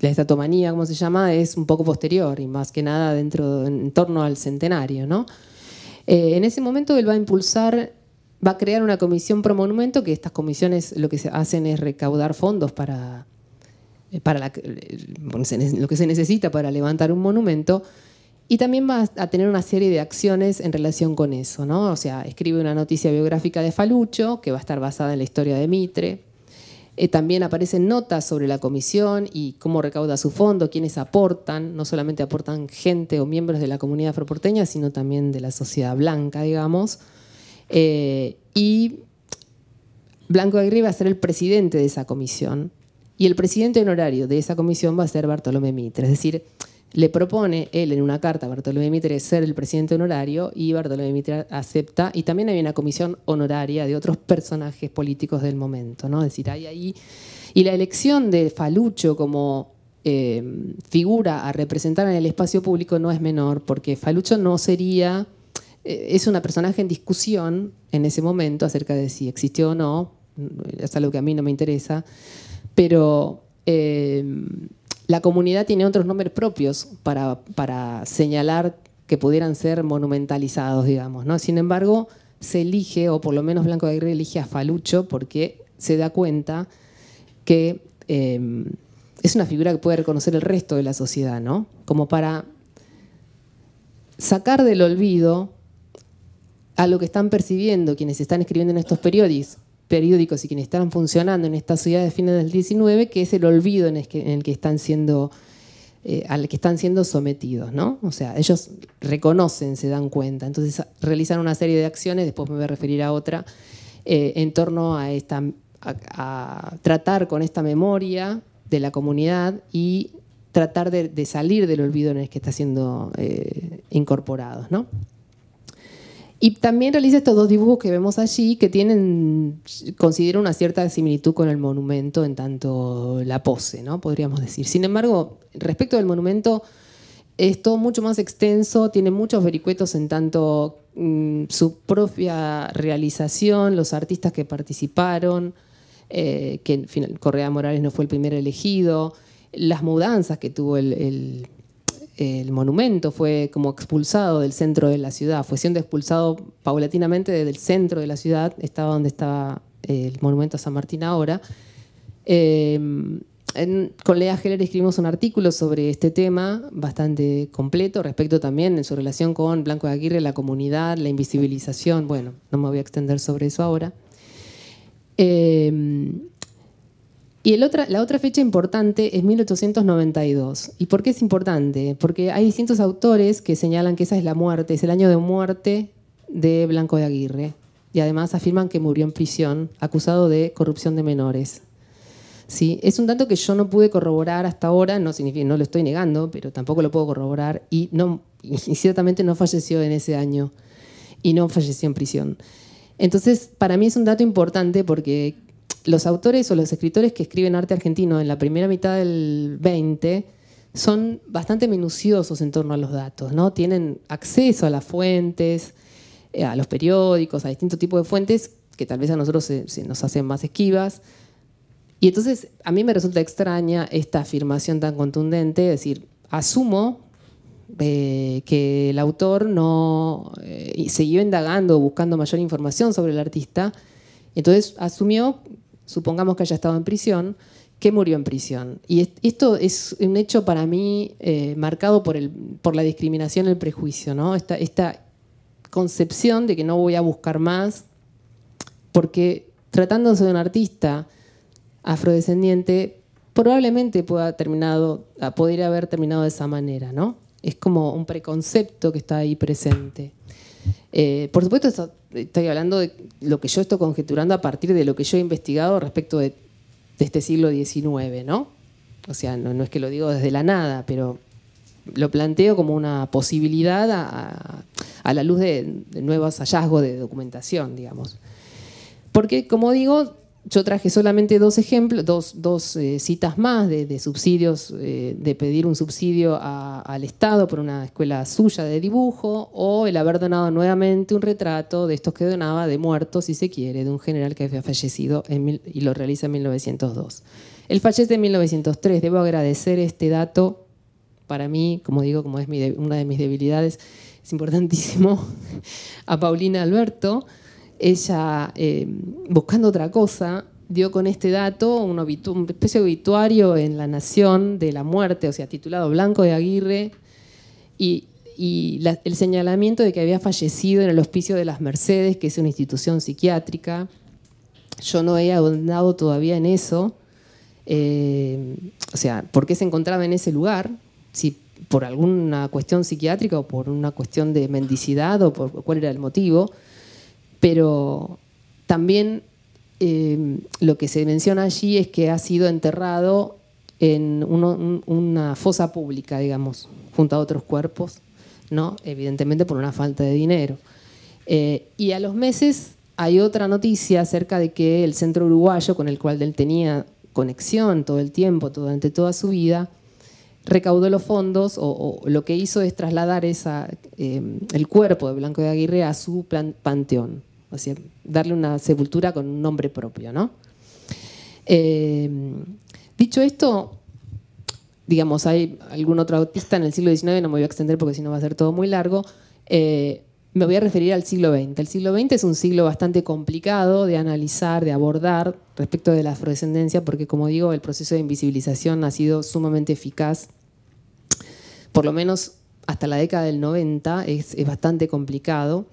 la estatomanía, como se llama, es un poco posterior y más que nada dentro en torno al centenario, ¿no? Eh, en ese momento él va a impulsar va a crear una comisión pro monumento, que estas comisiones lo que se hacen es recaudar fondos para, eh, eh, lo que se necesita para levantar un monumento. Y también va a tener una serie de acciones en relación con eso, ¿no? O sea, escribe una noticia biográfica de Falucho, que va a estar basada en la historia de Mitre. Eh, también aparecen notas sobre la comisión y cómo recauda su fondo, quiénes aportan, no solamente aportan gente o miembros de la comunidad afroporteña, sino también de la sociedad blanca, digamos. Eh, y Blanco Aguirre va a ser el presidente de esa comisión y el presidente honorario de esa comisión va a ser Bartolomé Mitre. Es decir, le propone él en una carta a Bartolomé Mitre ser el presidente honorario y Bartolomé Mitre acepta. Y también hay una comisión honoraria de otros personajes políticos del momento. ¿no? Es decir, hay ahí... Y la elección de Falucho como eh, figura a representar en el espacio público no es menor, porque Falucho no sería eh, es una personaje en discusión en ese momento acerca de si existió o no, es algo que a mí no me interesa, pero eh, la comunidad tiene otros nombres propios para, para, señalar que pudieran ser monumentalizados, digamos. ¿no? Sin embargo, se elige, o por lo menos Blanco de Aguirre elige a Falucho porque se da cuenta que em, es una figura que puede reconocer el resto de la sociedad, ¿no? Como para sacar del olvido a lo que están percibiendo quienes están escribiendo en estos periódicos, y quienes están funcionando en esta ciudad de fines del 19, que es el olvido en el que, están siendo eh, al que están siendo sometidos, ¿no? O sea, ellos reconocen, se dan cuenta, entonces realizan una serie de acciones, después me voy a referir a otra, eh, en torno a esta tratar con esta memoria de la comunidad y tratar de, salir del olvido en el que está siendo eh, incorporados, ¿no? Y también realiza estos dos dibujos que vemos allí, que tienen, considero una cierta similitud con el monumento en tanto la pose, ¿no? podríamos decir. Sin embargo, respecto del monumento, es todo mucho más extenso, tiene muchos vericuetos en tanto mm, su propia realización, los artistas que participaron, eh, que Correa Morales no fue el primer elegido, las mudanzas que tuvo el, el monumento fue como expulsado del centro de la ciudad, fue siendo expulsado paulatinamente desde el centro de la ciudad, estaba donde estaba eh, el monumento a San Martín ahora. Em, con Lea Heller escribimos un artículo sobre este tema bastante completo respecto también en su relación con Blanco de Aguirre, la comunidad, la invisibilización. Bueno, no me voy a extender sobre eso ahora. Em, y la otra fecha importante es 1892. ¿Y por qué es importante? Porque hay distintos autores que señalan que esa es la muerte, es el año de muerte de Blanco de Aguirre. Y además afirman que murió en prisión, acusado de corrupción de menores. ¿Sí? Es un dato que yo no pude corroborar hasta ahora, no, lo estoy negando, pero tampoco lo puedo corroborar. Y, no, y ciertamente no falleció en ese año y no falleció en prisión. Entonces, para mí es un dato importante porque los autores o los escritores que escriben arte argentino en la primera mitad del 20 son bastante minuciosos en torno a los datos, ¿no? Tienen acceso a las fuentes, eh, a los periódicos, a distintos tipos de fuentes que tal vez a nosotros se, nos hacen más esquivas. Y entonces a mí me resulta extraña esta afirmación tan contundente, es decir, asumo eh, que el autor no eh, siguió indagando, buscando mayor información sobre el artista, entonces asumió supongamos que haya estado en prisión, que murió en prisión. Y esto es un hecho para mí eh, marcado por, la discriminación, el prejuicio, ¿no? Esta, esta concepción de que no voy a buscar más, porque tratándose de un artista afrodescendiente, probablemente pueda, ah, haber terminado de esa manera, ¿no? Es como un preconcepto que está ahí presente. Eh, por supuesto, estoy hablando de lo que yo estoy conjeturando a partir de lo que yo he investigado respecto de, este siglo XIX, ¿no? O sea, no, es que lo digo desde la nada, pero lo planteo como una posibilidad a, la luz de, de nuevos hallazgos de documentación, digamos. Porque, como digo, yo traje solamente dos ejemplos, dos, eh, citas más de, subsidios, eh, de pedir un subsidio al Estado por una escuela suya de dibujo o el haber donado nuevamente un retrato de estos que donaba de muertos, si se quiere, de un general que había fallecido y lo realiza en 1902. El fallece en 1903, debo agradecer este dato, para mí, como digo, como es una de mis debilidades, es importantísimo, a Paulina Alberto ella, eh, buscando otra cosa, dio con este dato un una especie de obituario en La Nación de la muerte, o sea, titulado Blanco de Aguirre, y, el señalamiento de que había fallecido en el Hospicio de las Mercedes, que es una institución psiquiátrica. Yo no he ahondado todavía en eso, eh, o sea, por qué se encontraba en ese lugar, si por alguna cuestión psiquiátrica o por una cuestión de mendicidad o por cuál era el motivo. Pero también eh, lo que se menciona allí es que ha sido enterrado en una fosa pública, digamos, junto a otros cuerpos, evidentemente por una falta de dinero. Eh, y a los meses hay otra noticia acerca de que el centro uruguayo, con el cual él tenía conexión todo el tiempo, durante toda su vida, recaudó los fondos o, lo que hizo es trasladar eh, el cuerpo de Blanco de Aguirre a su panteón o sea, darle una sepultura con un nombre propio. ¿no? Eh, dicho esto, digamos, hay algún otro autista en el siglo XIX, no me voy a extender porque si no va a ser todo muy largo, eh, me voy a referir al siglo XX. El siglo XX es un siglo bastante complicado de analizar, de abordar respecto de la afrodescendencia, porque como digo, el proceso de invisibilización ha sido sumamente eficaz, por lo menos hasta la década del 90 es, bastante complicado.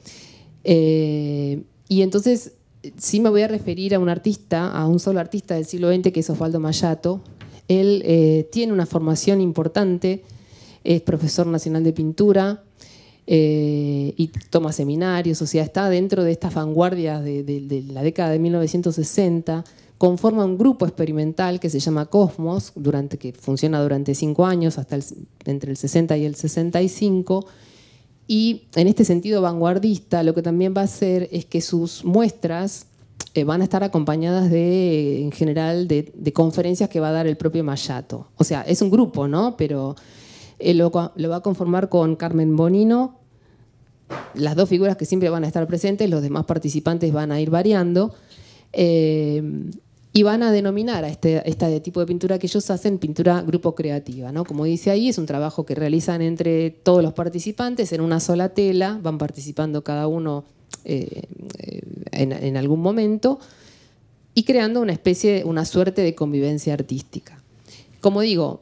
Eh, y entonces sí me voy a referir a un artista, a un solo artista del siglo XX que es Osvaldo Mayato. Él eh, tiene una formación importante, es profesor nacional de pintura eh, y toma seminarios, o sea, está dentro de estas vanguardias de, la década de 1960 conforma un grupo experimental que se llama Cosmos, durante, que funciona durante cinco años, hasta entre el 60 y el 65, y en este sentido vanguardista, lo que también va a hacer es que sus muestras eh, van a estar acompañadas de, en general, de, conferencias que va a dar el propio Mayato. O sea, es un grupo, ¿no? Pero eh, lo, va a conformar con Carmen Bonino, las dos figuras que siempre van a estar presentes, los demás participantes van a ir variando. Eh, y van a denominar a este, tipo de pintura que ellos hacen pintura grupo creativa. Como dice ahí, es un trabajo que realizan entre todos los participantes en una sola tela, van participando cada uno eh, en, algún momento y creando una especie, una suerte de convivencia artística. Como digo,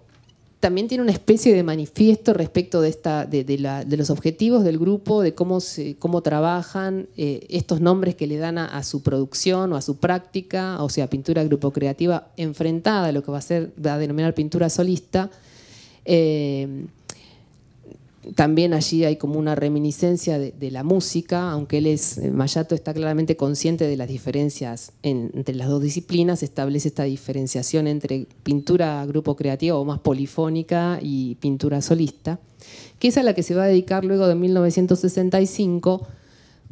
también tiene una especie de manifiesto respecto de, esta, de, los objetivos del grupo, de cómo, se, cómo trabajan, eh, estos nombres que le dan a, su producción o a su práctica, o sea, pintura grupo creativa enfrentada a lo que va a, ser, va a denominar pintura solista. Eh, también allí hay como una reminiscencia de, la música, aunque él es, eh, Mayato está claramente consciente de las diferencias entre las dos disciplinas, establece esta diferenciación entre pintura grupo creativo o más polifónica y pintura solista, que es a la que se va a dedicar luego de 1965,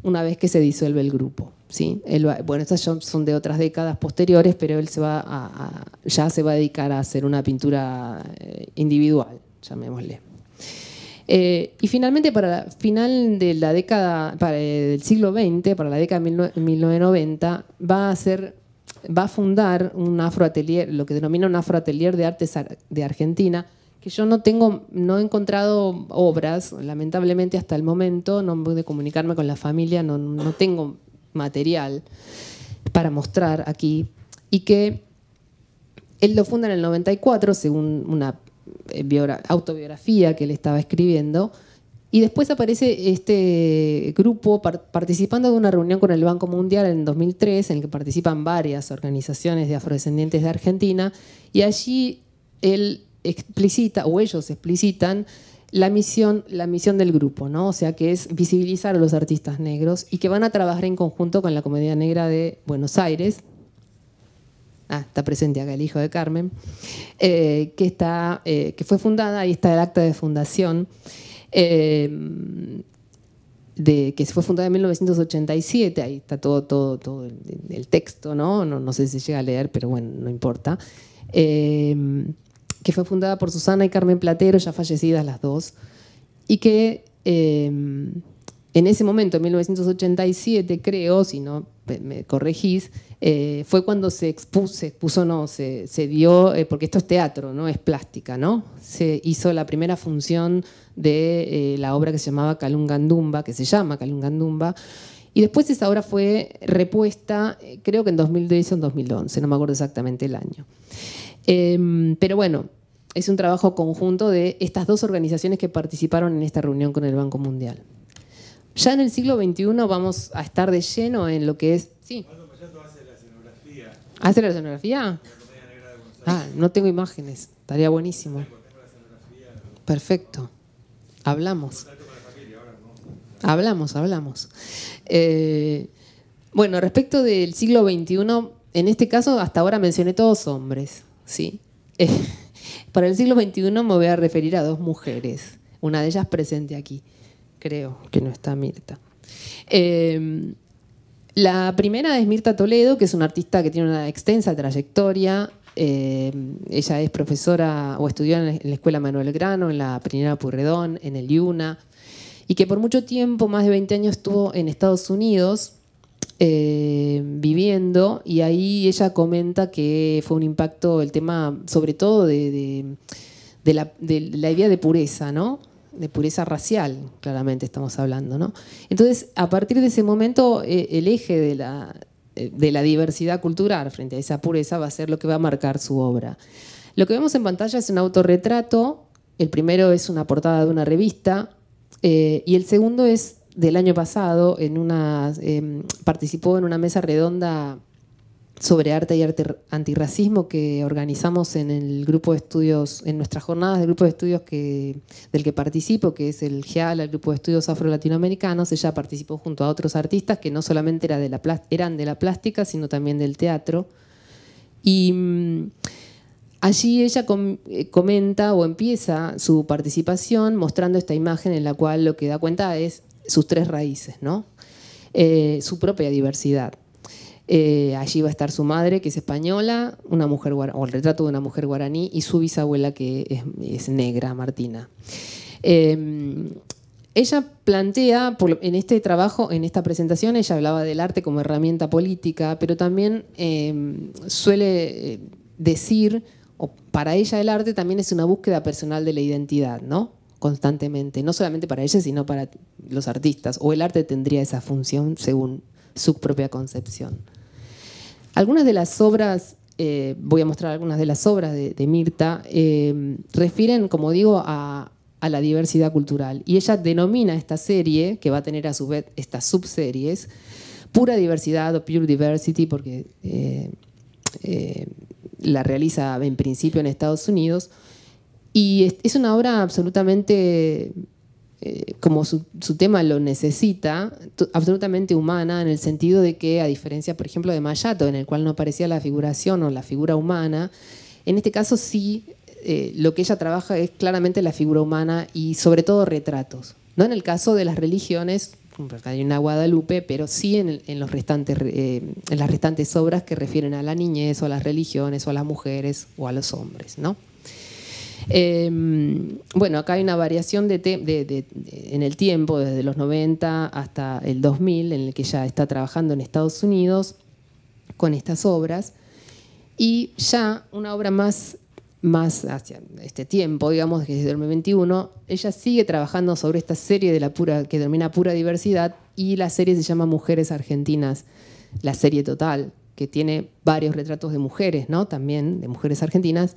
una vez que se disuelve el grupo. ¿sí? bueno, estas son de otras décadas posteriores, pero él se va ya se va a dedicar a hacer una pintura eh, individual, llamémosle. Eh, y finalmente, para final de la década, para siglo XX, para la década de 1990, va a ser va a fundar un afroatelier, lo que denomina un afroatelier de artes de Argentina, que yo no tengo, no he encontrado obras, lamentablemente hasta el momento, no pude comunicarme con la familia, no, no tengo material para mostrar aquí, y que él lo funda en el 94, según una eh, autobiografía que él estaba escribiendo. Y después aparece este grupo participando de una reunión con el Banco Mundial en 2003, en el que participan varias organizaciones de afrodescendientes de Argentina, y allí él explicita, o ellos explicitan, la misión, la misión del grupo, ¿no? O sea, que es visibilizar a los artistas negros y que van a trabajar en conjunto con la Comedia Negra de Buenos Aires, ah, está presente acá el hijo de Carmen, eh, que, está, eh, que fue fundada, ahí está el acta de fundación, eh, de, que fue fundada en 1987, ahí está todo, todo, todo el, texto, ¿no? ¿no? ¿no? sé si llega a leer, pero bueno, no importa. que fue fundada por Susana y Carmen Platero, ya fallecidas las dos, y que en ese momento, en 1987, creo, si no me corregís, eh, fue cuando se expuso, se no, se, dio, eh, porque esto es teatro, no es plástica, ¿no? Se hizo la primera función de eh, la obra que se llamaba Calungandumba, que se llama Calungandumba, y después esa obra fue repuesta, creo que en 2010 o en 2011, no me acuerdo exactamente el año. Em, pero bueno, es un trabajo conjunto de estas dos organizaciones que participaron en esta reunión con el Banco Mundial. Ya en el siglo XXI vamos a estar de lleno en lo que es... Sí. hace la escenografía. la escenografía? Ah, no tengo imágenes. Estaría buenísimo. Perfecto. Hablamos. Hablamos, hablamos. Eh, bueno, respecto del siglo XXI, en este caso hasta ahora mencioné todos hombres, ¿sí? Eh, para el siglo XXI me voy a referir a dos mujeres, una de ellas presente aquí creo que no está Mirta. Em, la primera es Mirta Toledo, que es una artista que tiene una extensa trayectoria. Em, ella es profesora o estudió en la Escuela Manuel Grano, en la Primera Purredón, en el IUNA, y que por mucho tiempo, más de 20 años, estuvo en Estados Unidos em, viviendo y ahí ella comenta que fue un impacto el tema sobre todo de, la, de, la, idea de pureza, ¿no? de pureza racial, claramente estamos hablando. ¿no? Entonces, a partir de ese momento, eh, el eje de la, eh, de la diversidad cultural frente a esa pureza va a ser lo que va a marcar su obra. Lo que vemos en pantalla es un autorretrato, el primero es una portada de una revista eh, y el segundo es del año pasado, en una, em, participó en una mesa redonda sobre arte y arte, antirracismo que organizamos en el grupo de estudios, en nuestras jornadas del grupo de estudios del que participo, que es el GEAL, el grupo de estudios afro-latinoamericanos. Ella participó junto a otros artistas que no solamente era de la, eran de la plástica, sino también del teatro. Y mm, allí ella eh, comenta o empieza su participación mostrando esta imagen en la cual lo que da cuenta es sus tres raíces, ¿no? Eh, su propia diversidad eh, allí va a estar su madre, que es española, una mujer, o el retrato de una mujer guaraní, y su bisabuela, que es, negra, Martina. Em, ella plantea, en este trabajo, en esta presentación, ella hablaba del arte como herramienta política, pero también em, suele eh, decir, o para ella el arte también es una búsqueda personal de la identidad, ¿no? Constantemente, no solamente para ella, sino para los artistas, o el arte tendría esa función según su propia concepción. Algunas de las obras, eh, voy a mostrar algunas de las obras de, Mirta, eh, refieren, como digo, a, la diversidad cultural. Y ella denomina esta serie, que va a tener a su vez estas subseries, pura diversidad o pure diversity, porque eh, la realiza en principio en Estados Unidos. Y es una obra absolutamente eh, como su, tema lo necesita, absolutamente humana, en el sentido de que, a diferencia, por ejemplo, de Mayato, en el cual no aparecía la figuración o la figura humana, en este caso sí eh, lo que ella trabaja es claramente la figura humana y sobre todo retratos. No en el caso de las religiones, hay una Guadalupe, pero sí en, eh, en las restantes obras que refieren a la niñez o a las religiones o a las mujeres o a los hombres, ¿no? Em, bueno, acá hay una variación en el tiempo, desde los 90 hasta el 2000, en el que ya está trabajando en Estados Unidos con estas obras. Y ya una obra más, más hacia este tiempo, digamos, que es de 2021, ella sigue trabajando sobre esta serie de la pura, que denomina Pura Diversidad y la serie se llama Mujeres Argentinas, la serie total, que tiene varios retratos de mujeres, ¿no? También de mujeres argentinas.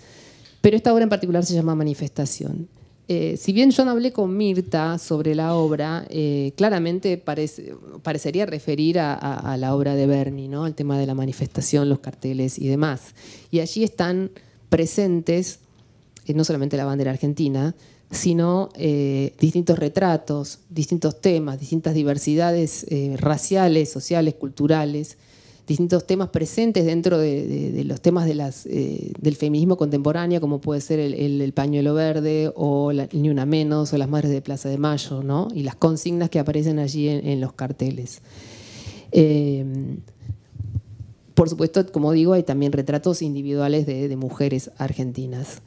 Pero esta obra en particular se llama Manifestación. Eh, si bien yo no hablé con Mirta sobre la obra, eh, claramente parecería referir a, la obra de Berni, ¿no? el tema de la manifestación, los carteles y demás. Y allí están presentes eh, no solamente la bandera argentina, sino distintos retratos, distintos temas, distintas diversidades raciales, sociales, culturales distintos temas presentes dentro de, los temas eh, del feminismo contemporáneo, como puede ser el, pañuelo verde o la, Ni una menos o las madres de Plaza de Mayo, ¿no? y las consignas que aparecen allí en, los carteles. Eh, por supuesto, como digo, hay también retratos individuales de, mujeres argentinas.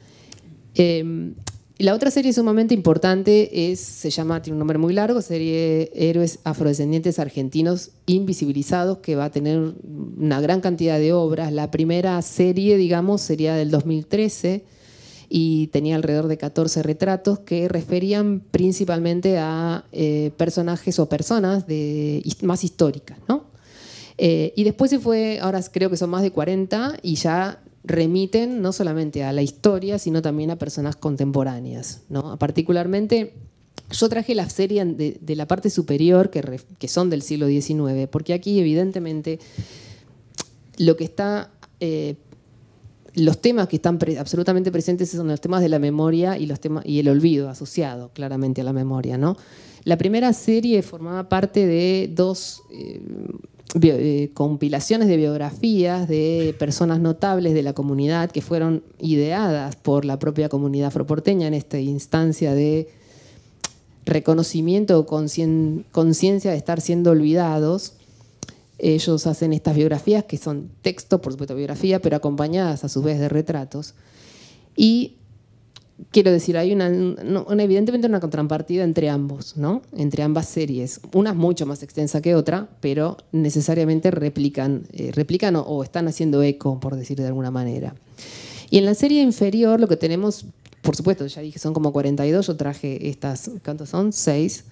Eh, y la otra serie sumamente importante es, se llama, tiene un nombre muy largo, serie Héroes Afrodescendientes Argentinos Invisibilizados, que va a tener una gran cantidad de obras. La primera serie, digamos, sería del 2013 y tenía alrededor de 14 retratos que referían principalmente a eh, personajes o personas más históricas, eh, y después se fue, ahora creo que son más de 40 y ya remiten no solamente a la historia, sino también a personas contemporáneas. Particularmente, yo traje la serie de, la parte superior, que, son del siglo XIX, porque aquí evidentemente lo que está... Eh, los temas que están absolutamente presentes son los temas de la memoria y, los temas, y el olvido asociado claramente a la memoria. ¿no? La primera serie formaba parte de dos eh, eh, compilaciones de biografías de personas notables de la comunidad que fueron ideadas por la propia comunidad afroporteña en esta instancia de reconocimiento o conciencia de estar siendo olvidados. Ellos hacen estas biografías que son texto, por supuesto biografía, pero acompañadas a su vez de retratos. Y Quiero decir, hay una, evidentemente una contrapartida entre ambos, ¿no? Entre ambas series. Una es mucho más extensa que otra, pero necesariamente replican, eh, replican o, están haciendo eco, por decir de alguna manera. Y en la serie inferior lo que tenemos, por supuesto, ya dije, son como 42, yo traje estas, ¿cuántos son? Seis.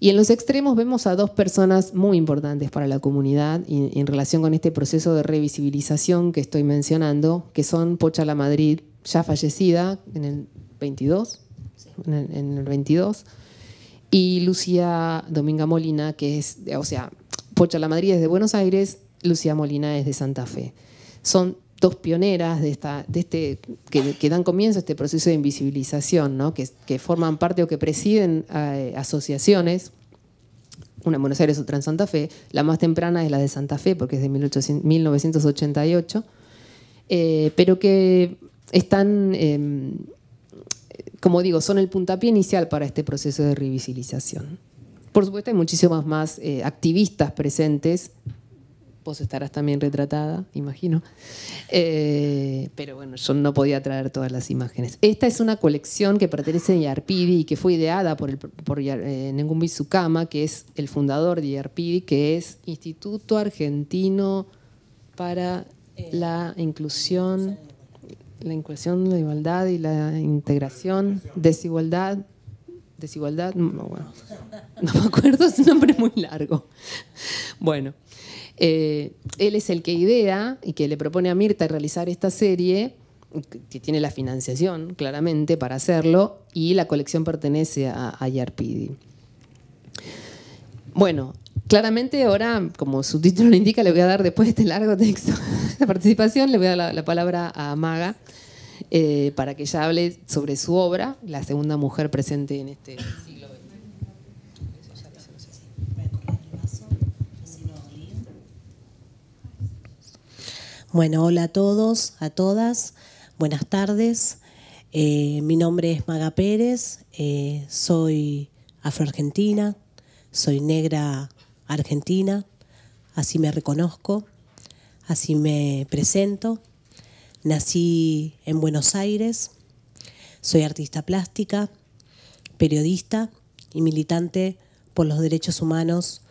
Y en los extremos vemos a dos personas muy importantes para la comunidad en relación con este proceso de revisibilización que estoy mencionando, que son Pocha La Madrid ya fallecida en el 22, en, el, 22, y Lucía Dominga Molina, que es, o sea, Pocha La Madrid es de Buenos Aires, Lucía Molina es de Santa Fe. Son dos pioneras de esta, de este, que, dan comienzo a este proceso de invisibilización, que, forman parte o que presiden eh, asociaciones, una en Buenos Aires, otra en Santa Fe, la más temprana es la de Santa Fe, porque es de 1988, eh, pero que están, em, como digo, son el puntapié inicial para este proceso de revisibilización. Por supuesto, hay muchísimas más eh, activistas presentes. Vos estarás también retratada, imagino. Eh, pero bueno, yo no podía traer todas las imágenes. Esta es una colección que pertenece a IARPIDI y que fue ideada por, el, eh, Nengumbi Sukama, que es el fundador de IARPIDI que es Instituto Argentino para la Inclusión la inclusión, la igualdad y la integración, desigualdad, desigualdad, no, me acuerdo, es un nombre muy largo. Bueno, eh, él es el que idea y que le propone a Mirta realizar esta serie, que tiene la financiación claramente para hacerlo, y la colección pertenece a, a Yarpidi. Bueno, Claramente ahora, como su título lo indica, le voy a dar después de este largo texto de participación, le voy a dar la, palabra a Maga eh, para que ella hable sobre su obra, la segunda mujer presente en este siglo Bueno, hola a todos, a todas, buenas tardes. Eh, mi nombre es Maga Pérez, eh, soy afroargentina, soy negra argentina, así me reconozco, así me presento. Nací en Buenos Aires, soy artista plástica, periodista y militante por los derechos humanos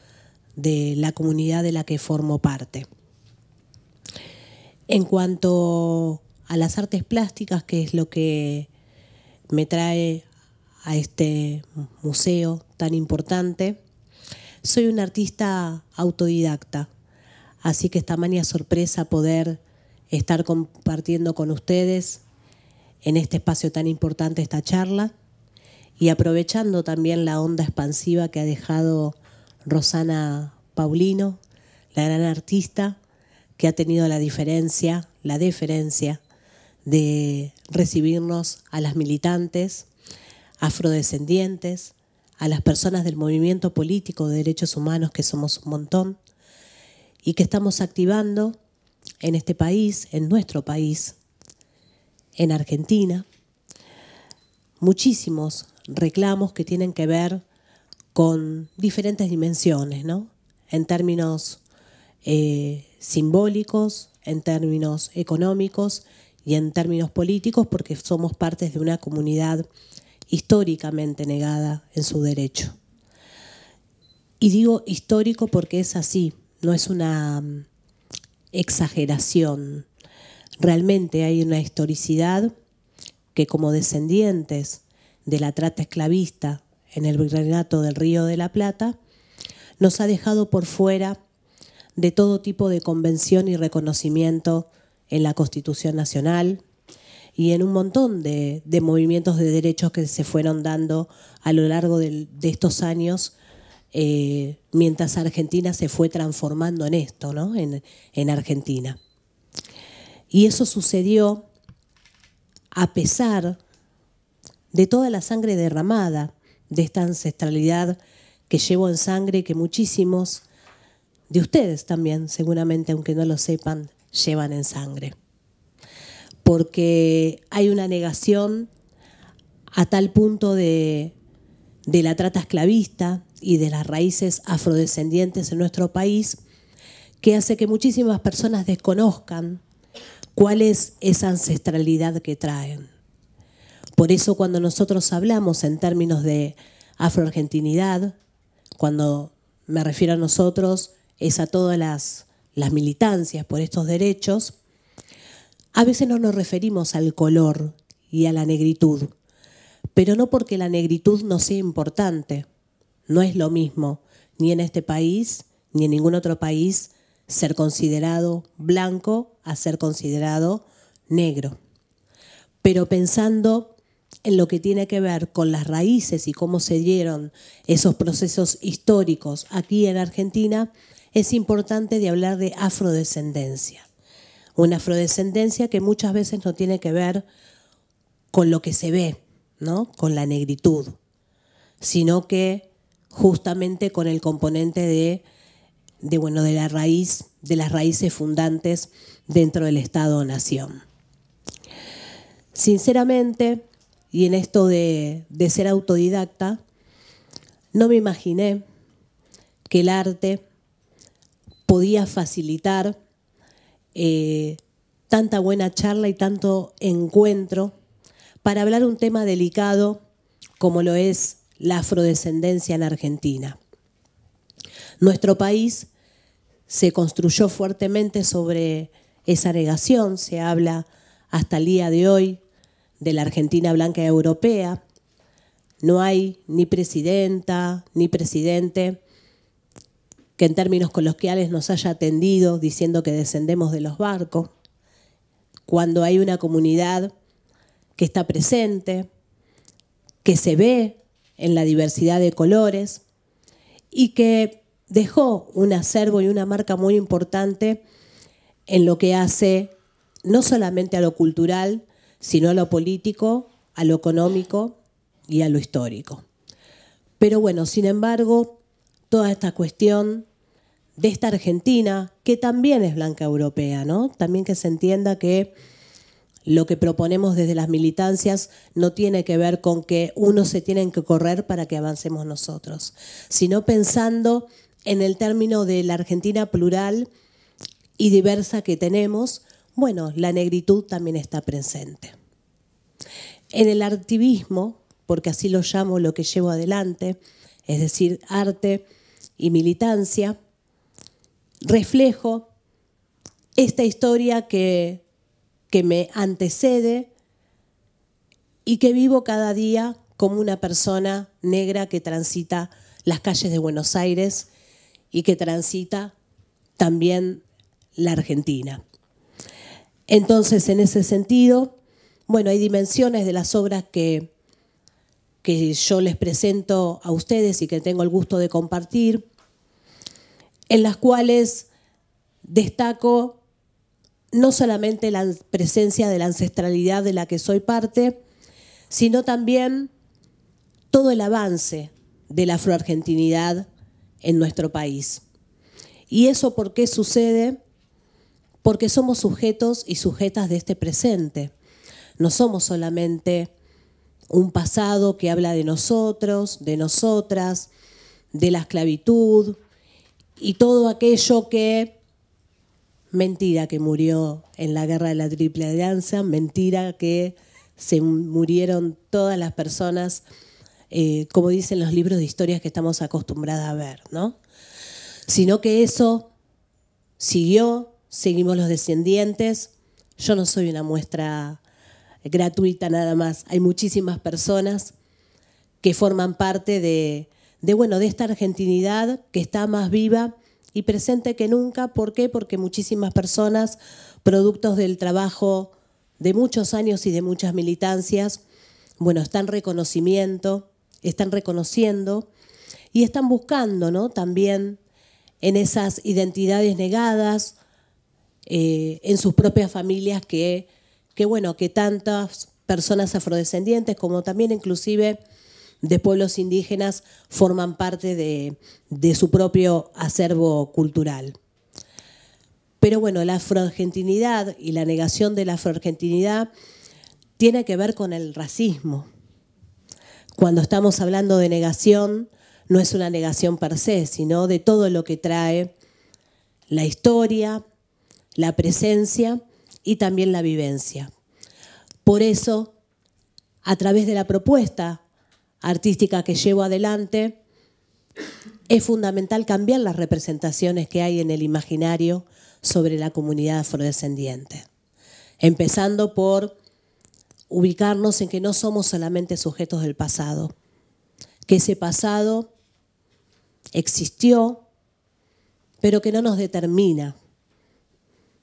de la comunidad de la que formo parte. En cuanto a las artes plásticas, que es lo que me trae a este museo tan importante, soy un artista autodidacta, así que esta manía sorpresa poder estar compartiendo con ustedes en este espacio tan importante esta charla y aprovechando también la onda expansiva que ha dejado Rosana Paulino, la gran artista que ha tenido la diferencia, la deferencia de recibirnos a las militantes afrodescendientes, a las personas del movimiento político de derechos humanos, que somos un montón, y que estamos activando en este país, en nuestro país, en Argentina, muchísimos reclamos que tienen que ver con diferentes dimensiones, ¿no? En términos eh, simbólicos, en términos económicos y en términos políticos, porque somos partes de una comunidad históricamente negada en su derecho. Y digo histórico porque es así, no es una mm, exageración. Realmente hay una historicidad que como descendientes de la trata esclavista en el virreinato del Río de la Plata, nos ha dejado por fuera de todo tipo de convención y reconocimiento en la Constitución Nacional, y en un montón de, movimientos de derechos que se fueron dando a lo largo de, estos años, eh, mientras Argentina se fue transformando en esto, ¿no? en, Argentina. Y eso sucedió a pesar de toda la sangre derramada, de esta ancestralidad que llevo en sangre que muchísimos de ustedes también, seguramente, aunque no lo sepan, llevan en sangre porque hay una negación a tal punto de, la trata esclavista y de las raíces afrodescendientes en nuestro país, que hace que muchísimas personas desconozcan cuál es esa ancestralidad que traen. Por eso cuando nosotros hablamos en términos de afroargentinidad, cuando me refiero a nosotros, es a todas las militancias por estos derechos, a veces no nos referimos al color y a la negritud, pero no porque la negritud no sea importante. No es lo mismo, ni en este país, ni en ningún otro país, ser considerado blanco a ser considerado negro. Pero pensando en lo que tiene que ver con las raíces y cómo se dieron esos procesos históricos aquí en Argentina, es importante de hablar de afrodescendencia una afrodescendencia que muchas veces no tiene que ver con lo que se ve, ¿no? con la negritud, sino que justamente con el componente de, bueno, de la raíz, de las raíces fundantes dentro del Estado-Nación. Sinceramente, y en esto de ser autodidacta, no me imaginé que el arte podía facilitar eh, tanta buena charla y tanto encuentro para hablar un tema delicado como lo es la afrodescendencia en Argentina. Nuestro país se construyó fuertemente sobre esa negación, se habla hasta el día de hoy de la Argentina blanca europea, no hay ni presidenta ni presidente que en términos coloquiales nos haya atendido diciendo que descendemos de los barcos, cuando hay una comunidad que está presente, que se ve en la diversidad de colores y que dejó un acervo y una marca muy importante en lo que hace no solamente a lo cultural, sino a lo político, a lo económico y a lo histórico. Pero bueno, sin embargo, toda esta cuestión de esta Argentina, que también es blanca europea, ¿no? También que se entienda que lo que proponemos desde las militancias no tiene que ver con que unos se tienen que correr para que avancemos nosotros, sino pensando en el término de la Argentina plural y diversa que tenemos, bueno, la negritud también está presente. En el artivismo, porque así lo llamo lo que llevo adelante, es decir, arte y militancia, reflejo esta historia que, que me antecede y que vivo cada día como una persona negra que transita las calles de Buenos Aires y que transita también la Argentina. Entonces, en ese sentido, bueno, hay dimensiones de las obras que, que yo les presento a ustedes y que tengo el gusto de compartir, en las cuales destaco no solamente la presencia de la ancestralidad de la que soy parte, sino también todo el avance de la afroargentinidad en nuestro país. ¿Y eso por qué sucede? Porque somos sujetos y sujetas de este presente. No somos solamente un pasado que habla de nosotros, de nosotras, de la esclavitud y todo aquello que, mentira que murió en la guerra de la Triple Alianza, mentira que se murieron todas las personas, eh, como dicen los libros de historias que estamos acostumbradas a ver, ¿no? Sino que eso siguió, seguimos los descendientes. Yo no soy una muestra gratuita nada más. Hay muchísimas personas que forman parte de, bueno, de esta argentinidad que está más viva y presente que nunca. ¿Por qué? Porque muchísimas personas, productos del trabajo de muchos años y de muchas militancias, bueno, están reconocimiento, están reconociendo y están buscando ¿no? también en esas identidades negadas, eh, en sus propias familias que que bueno, que tantas personas afrodescendientes como también inclusive de pueblos indígenas forman parte de, de su propio acervo cultural. Pero bueno, la afroargentinidad y la negación de la afroargentinidad tiene que ver con el racismo. Cuando estamos hablando de negación, no es una negación per se, sino de todo lo que trae la historia, la presencia y también la vivencia. Por eso, a través de la propuesta artística que llevo adelante, es fundamental cambiar las representaciones que hay en el imaginario sobre la comunidad afrodescendiente. Empezando por ubicarnos en que no somos solamente sujetos del pasado, que ese pasado existió, pero que no nos determina,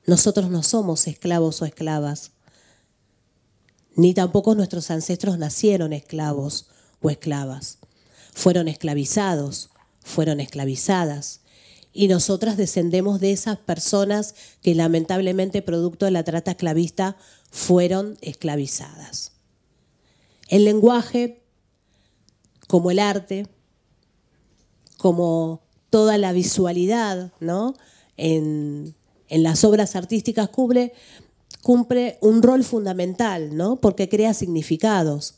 nosotros no somos esclavos o esclavas, ni tampoco nuestros ancestros nacieron esclavos o esclavas. Fueron esclavizados, fueron esclavizadas, y nosotras descendemos de esas personas que lamentablemente producto de la trata esclavista fueron esclavizadas. El lenguaje, como el arte, como toda la visualidad, ¿no? en las obras artísticas cumple un rol fundamental, ¿no? porque crea significados.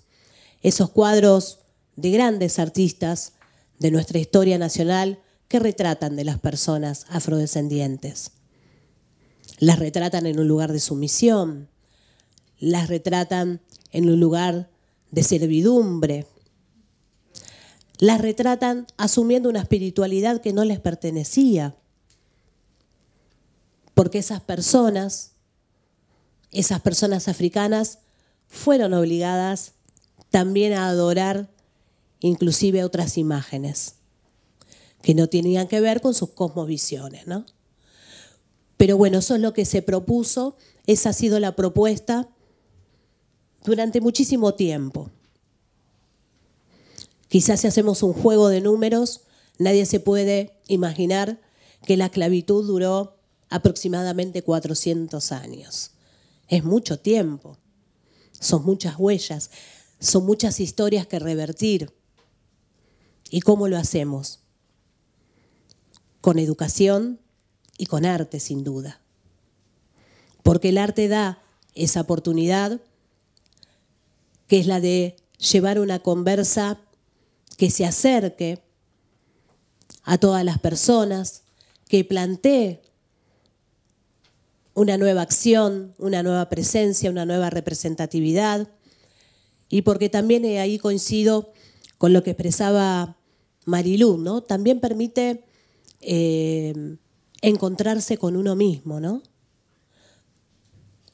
Esos cuadros de grandes artistas de nuestra historia nacional que retratan de las personas afrodescendientes. Las retratan en un lugar de sumisión, las retratan en un lugar de servidumbre, las retratan asumiendo una espiritualidad que no les pertenecía, porque esas personas, esas personas africanas, fueron obligadas también a adorar inclusive otras imágenes que no tenían que ver con sus cosmovisiones. Pero bueno, eso es lo que se propuso, esa ha sido la propuesta durante muchísimo tiempo. Quizás si hacemos un juego de números, nadie se puede imaginar que la esclavitud duró aproximadamente 400 años. Es mucho tiempo, son muchas huellas, son muchas historias que revertir. ¿Y cómo lo hacemos? Con educación y con arte, sin duda. Porque el arte da esa oportunidad, que es la de llevar una conversa que se acerque a todas las personas, que plantee una nueva acción, una nueva presencia, una nueva representatividad, y porque también eh, ahí coincido con lo que expresaba Marilú, ¿no? También permite eh, encontrarse con uno mismo, ¿no?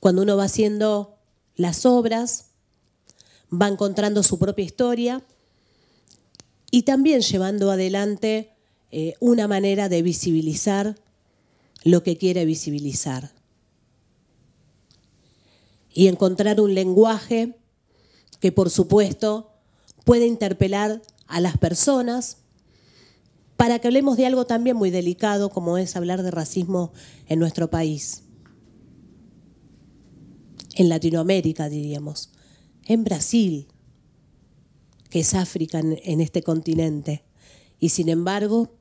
Cuando uno va haciendo las obras, va encontrando su propia historia y también llevando adelante eh, una manera de visibilizar lo que quiere visibilizar y encontrar un lenguaje que, por supuesto, puede interpelar a las personas para que hablemos de algo también muy delicado como es hablar de racismo en nuestro país. En Latinoamérica, diríamos. En Brasil, que es África en, en este continente. Y sin embargo,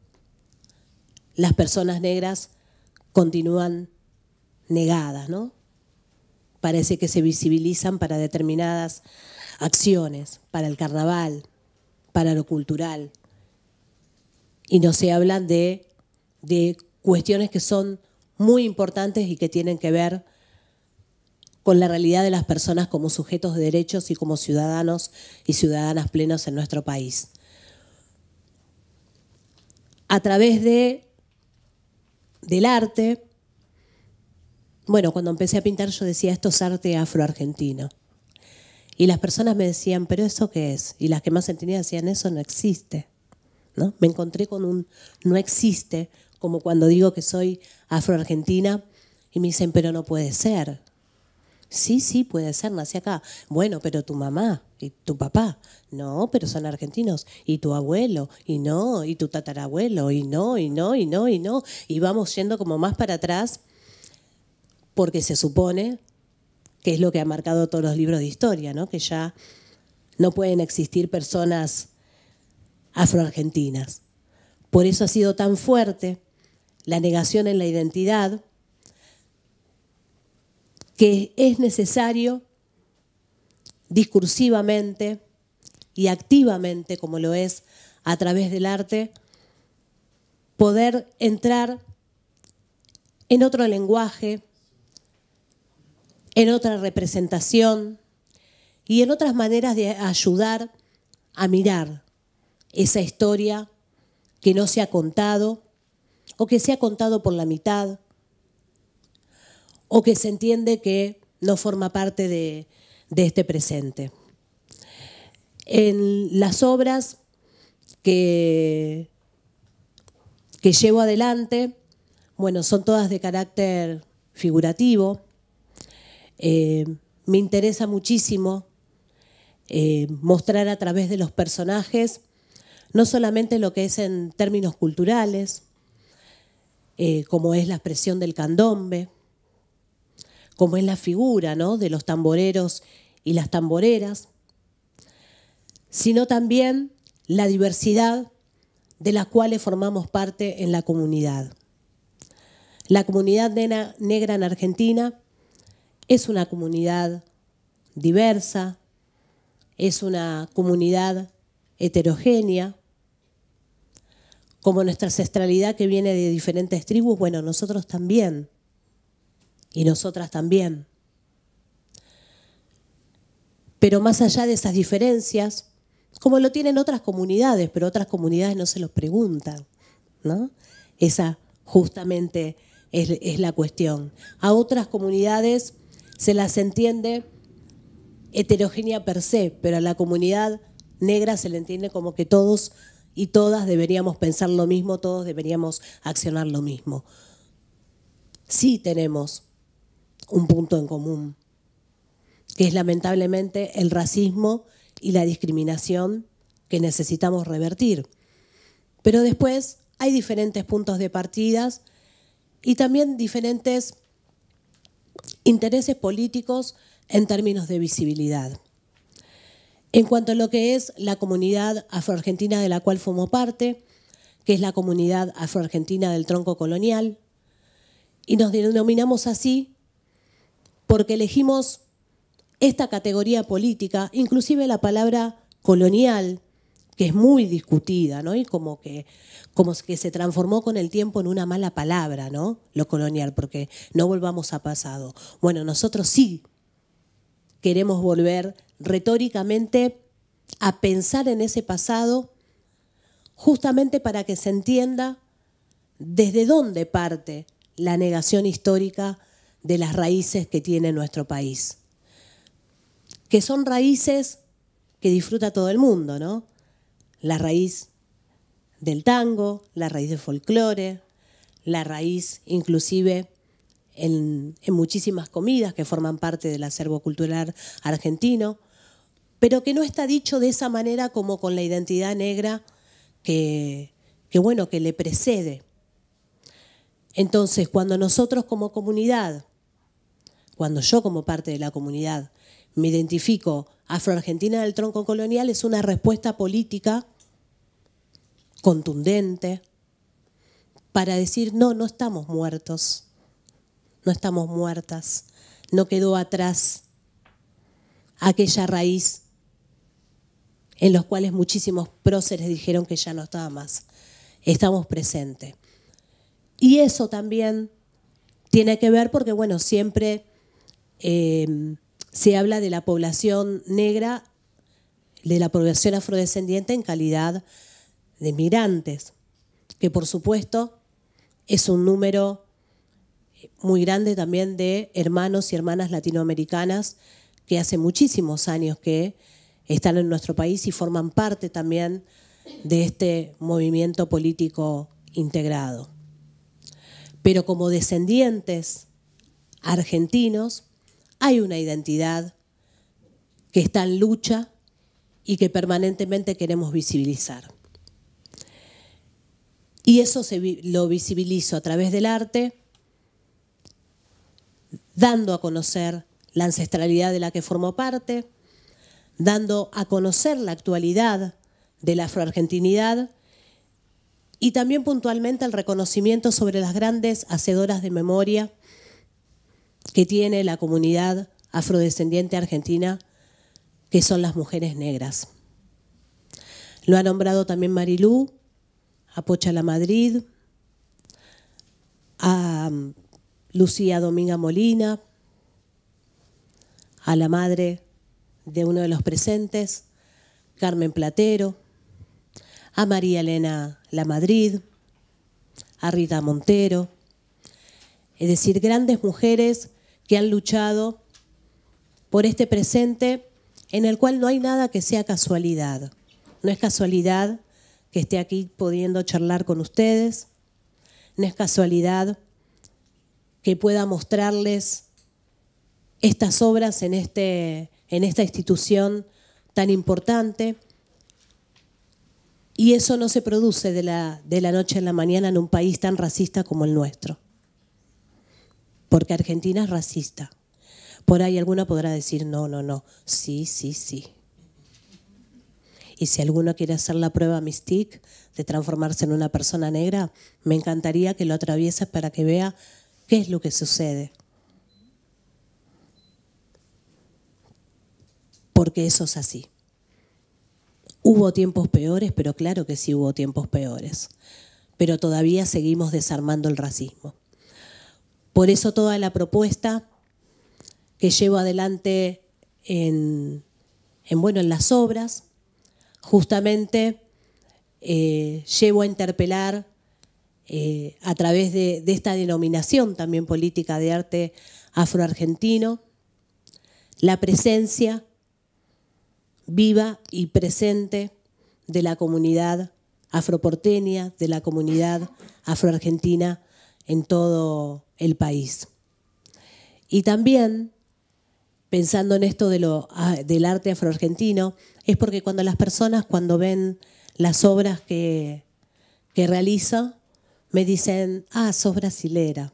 las personas negras continúan negadas, ¿no? parece que se visibilizan para determinadas acciones, para el carnaval, para lo cultural. Y no se hablan de, cuestiones que son muy importantes y que tienen que ver con la realidad de las personas como sujetos de derechos y como ciudadanos y ciudadanas plenos en nuestro país. A través de, del arte, bueno, cuando empecé a pintar yo decía, esto es arte afroargentino. Y las personas me decían, pero ¿eso qué es? Y las que más entendían decían, eso no existe. ¿No? Me encontré con un no existe, como cuando digo que soy afroargentina y me dicen, pero no puede ser. Sí, sí, puede ser, nací acá. Bueno, pero tu mamá y tu papá, no, pero son argentinos. Y tu abuelo, y no, y tu tatarabuelo, y no, y no, y no, y no. Y vamos yendo como más para atrás porque se supone que es lo que ha marcado todos los libros de historia, que ya no pueden existir personas afroargentinas. Por eso ha sido tan fuerte la negación en la identidad que es necesario discursivamente y activamente, como lo es a través del arte, poder entrar en otro lenguaje, en otra representación y en otras maneras de ayudar a mirar esa historia que no se ha contado o que se ha contado por la mitad o que se entiende que no forma parte de, de este presente. En las obras que, que llevo adelante, bueno, son todas de carácter figurativo, eh, me interesa muchísimo eh, mostrar a través de los personajes no solamente lo que es en términos culturales, eh, como es la expresión del candombe, como es la figura de los tamboreros y las tamboreras, sino también la diversidad de las cuales formamos parte en la comunidad. La comunidad negra en Argentina es una comunidad diversa, es una comunidad heterogénea. Como nuestra ancestralidad que viene de diferentes tribus, bueno, nosotros también. Y nosotras también. Pero más allá de esas diferencias, como lo tienen otras comunidades, pero otras comunidades no se los preguntan, ¿no? Esa justamente es, es la cuestión. A otras comunidades se las entiende heterogénea per se, pero a la comunidad negra se le entiende como que todos y todas deberíamos pensar lo mismo, todos deberíamos accionar lo mismo. Sí tenemos un punto en común, que es lamentablemente el racismo y la discriminación que necesitamos revertir. Pero después hay diferentes puntos de partidas y también diferentes intereses políticos en términos de visibilidad. En cuanto a lo que es la comunidad afroargentina de la cual formo parte, que es la comunidad afroargentina del tronco colonial, y nos denominamos así porque elegimos esta categoría política, inclusive la palabra colonial, que es muy discutida, ¿no? Y como que, como que se transformó con el tiempo en una mala palabra, ¿no? Lo colonial, porque no volvamos a pasado. Bueno, nosotros sí queremos volver retóricamente a pensar en ese pasado justamente para que se entienda desde dónde parte la negación histórica de las raíces que tiene nuestro país, que son raíces que disfruta todo el mundo, ¿no? la raíz del tango, la raíz del folclore, la raíz inclusive en, muchísimas comidas que forman parte del acervo cultural argentino, pero que no está dicho de esa manera como con la identidad negra que bueno, que le precede. Entonces, cuando nosotros como comunidad, cuando yo como parte de la comunidad me identifico afroargentina del tronco colonial es una respuesta política contundente para decir, no, no estamos muertos, no estamos muertas, no quedó atrás aquella raíz en los cuales muchísimos próceres dijeron que ya no estaba más. Estamos presentes. Y eso también tiene que ver porque, bueno, siempre eh, se habla de la población negra, de la población afrodescendiente en calidad de migrantes, que por supuesto es un número muy grande también de hermanos y hermanas latinoamericanas que hace muchísimos años que están en nuestro país y forman parte también de este movimiento político integrado. Pero como descendientes argentinos, hay una identidad que está en lucha y que permanentemente queremos visibilizar. Y eso se, lo visibilizo a través del arte, dando a conocer la ancestralidad de la que formo parte, dando a conocer la actualidad de la afroargentinidad y también puntualmente el reconocimiento sobre las grandes hacedoras de memoria que tiene la comunidad afrodescendiente argentina, que son las mujeres negras. Lo ha nombrado también Marilú, a Pocha La Madrid, a mm, Lucía Dominga Molina, a la madre de uno de los presentes, Carmen Platero, a María Elena La Madrid, a Rita Montero, es decir, grandes mujeres que han luchado por este presente en el cual no hay nada que sea casualidad. No es casualidad que esté aquí pudiendo charlar con ustedes, no es casualidad que pueda mostrarles estas obras en, este, en esta institución tan importante. Y eso no se produce de la, de la noche a la mañana en un país tan racista como el nuestro porque Argentina es racista. Por ahí alguno podrá decir, no, no, no, sí, sí, sí. Y si alguno quiere hacer la prueba mystique de transformarse en una persona negra, me encantaría que lo atravieses para que vea qué es lo que sucede. Porque eso es así. Hubo tiempos peores, pero claro que sí hubo tiempos peores. Pero todavía seguimos desarmando el racismo. Por eso toda la propuesta que llevo adelante en, bueno, en las obras, justamente eh, llevo a interpelar eh, a través de, de, esta denominación también política de arte afroargentino, la presencia viva y presente de la comunidad afroporteña, de la comunidad afroargentina en todo el país. Y también, pensando en esto de lo, ah, del arte afroargentino, es porque cuando las personas, cuando ven las obras que, que realizo, me dicen, ah, sos brasilera,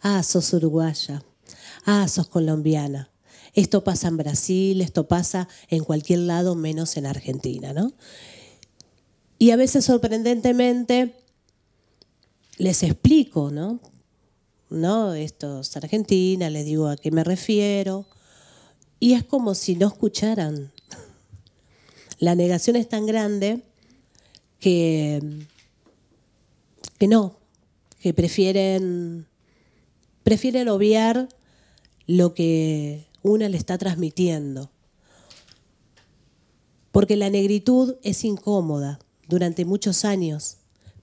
ah, sos uruguaya, ah, sos colombiana. Esto pasa en Brasil, esto pasa en cualquier lado menos en Argentina, ¿no? Y a veces sorprendentemente les explico, ¿no? No, esto es Argentina, les digo a qué me refiero. Y es como si no escucharan. La negación es tan grande que, que no, que prefieren, prefieren obviar lo que una le está transmitiendo. Porque la negritud es incómoda. Durante muchos años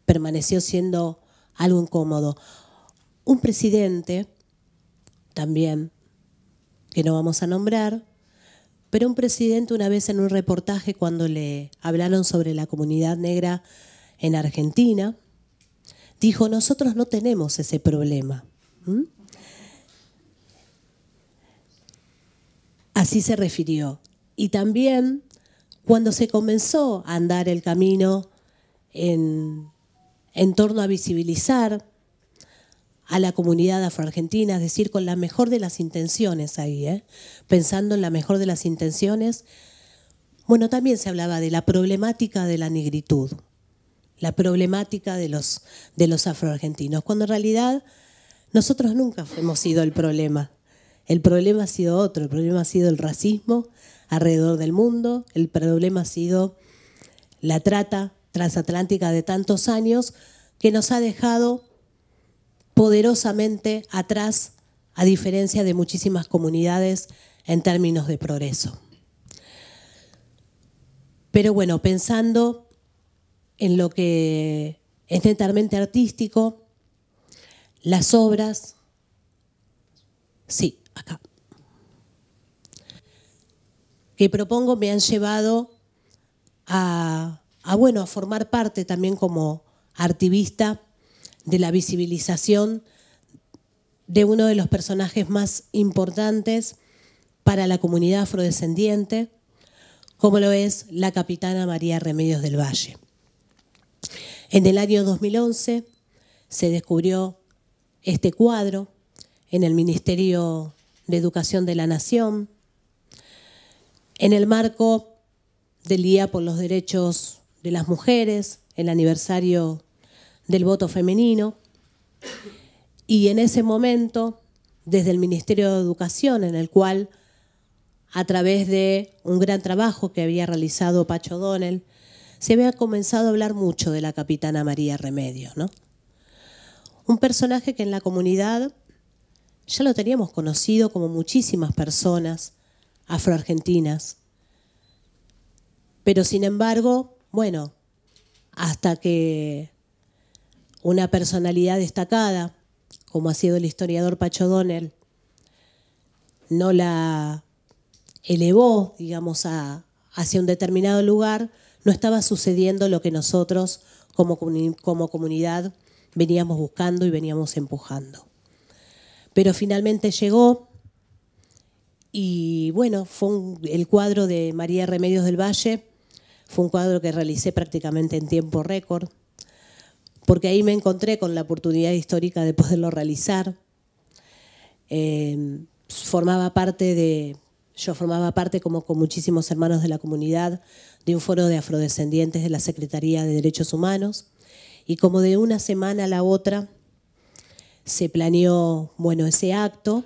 permaneció siendo algo incómodo. Un presidente, también, que no vamos a nombrar, pero un presidente una vez en un reportaje cuando le hablaron sobre la comunidad negra en Argentina, dijo, nosotros no tenemos ese problema. ¿Mm? Así se refirió. Y también cuando se comenzó a andar el camino en en torno a visibilizar a la comunidad afroargentina, es decir, con la mejor de las intenciones ahí, ¿eh? pensando en la mejor de las intenciones. Bueno, también se hablaba de la problemática de la negritud, la problemática de los, de los afroargentinos, cuando en realidad nosotros nunca hemos sido el problema. El problema ha sido otro, el problema ha sido el racismo alrededor del mundo, el problema ha sido la trata transatlántica de tantos años que nos ha dejado poderosamente atrás, a diferencia de muchísimas comunidades en términos de progreso. Pero bueno, pensando en lo que es netamente artístico, las obras, sí, acá, que propongo me han llevado a a, bueno, a formar parte también como activista de la visibilización de uno de los personajes más importantes para la comunidad afrodescendiente, como lo es la capitana María Remedios del Valle. En el año 2011 se descubrió este cuadro en el Ministerio de Educación de la Nación, en el marco del Día por los Derechos las mujeres, el aniversario del voto femenino. Y en ese momento, desde el Ministerio de Educación, en el cual, a través de un gran trabajo que había realizado Pacho Donnell, se había comenzado a hablar mucho de la capitana María Remedio, Un personaje que en la comunidad ya lo teníamos conocido como muchísimas personas afroargentinas, pero sin embargo bueno, hasta que una personalidad destacada, como ha sido el historiador Pacho Donnell, no la elevó, digamos, hacia un determinado lugar, no estaba sucediendo lo que nosotros como, comunidad veníamos buscando y veníamos empujando. Pero finalmente llegó y bueno, fue el cuadro de María Remedios del Valle, fue un cuadro que realicé prácticamente en tiempo récord, porque ahí me encontré con la oportunidad histórica de poderlo realizar. Eh, formaba parte de, yo formaba parte, como con muchísimos hermanos de la comunidad, de un foro de afrodescendientes de la Secretaría de Derechos Humanos, y como de una semana a la otra se planeó bueno, ese acto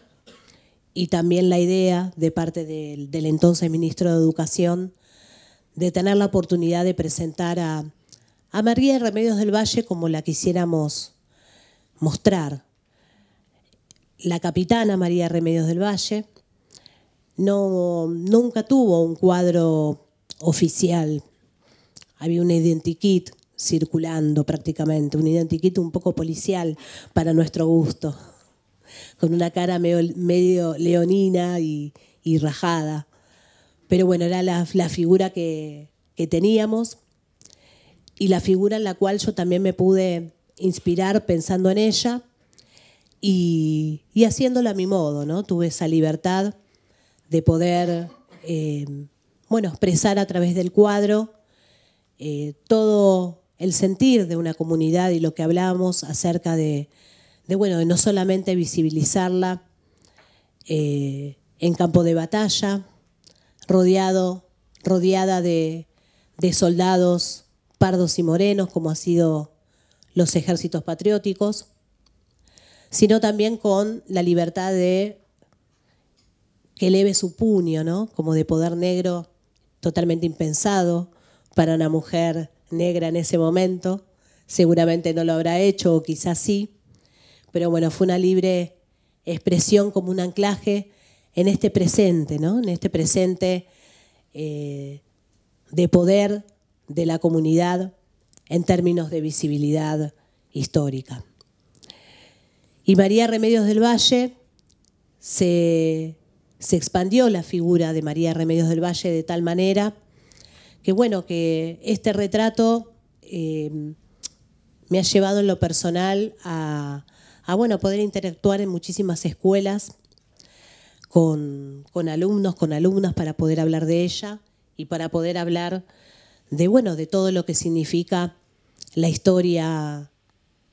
y también la idea de parte del, del entonces ministro de Educación de tener la oportunidad de presentar a, a María Remedios del Valle como la quisiéramos mostrar. La capitana María Remedios del Valle no, nunca tuvo un cuadro oficial. Había un identikit circulando prácticamente, un identikit un poco policial para nuestro gusto, con una cara medio, leonina y rajada. Pero bueno, era la, figura que, teníamos y la figura en la cual yo también me pude inspirar pensando en ella y, haciéndola a mi modo, ¿no? Tuve esa libertad de poder, eh, bueno, expresar a través del cuadro eh, todo el sentir de una comunidad y lo que hablábamos acerca de, bueno, no solamente visibilizarla eh, en campo de batalla, rodeada de, soldados pardos y morenos, como han sido los ejércitos patrióticos, sino también con la libertad de que eleve su puño, ¿no? Como de poder negro totalmente impensado para una mujer negra en ese momento. Seguramente no lo habrá hecho, o quizás sí, pero bueno, fue una libre expresión como un anclaje en este presente, en este presente eh, de poder de la comunidad en términos de visibilidad histórica. Y María Remedios del Valle se, expandió la figura de María Remedios del Valle de tal manera que bueno, que este retrato eh, me ha llevado en lo personal a, bueno, poder interactuar en muchísimas escuelas con, alumnos, con alumnas, para poder hablar de ella y para poder hablar de, bueno, de todo lo que significa la historia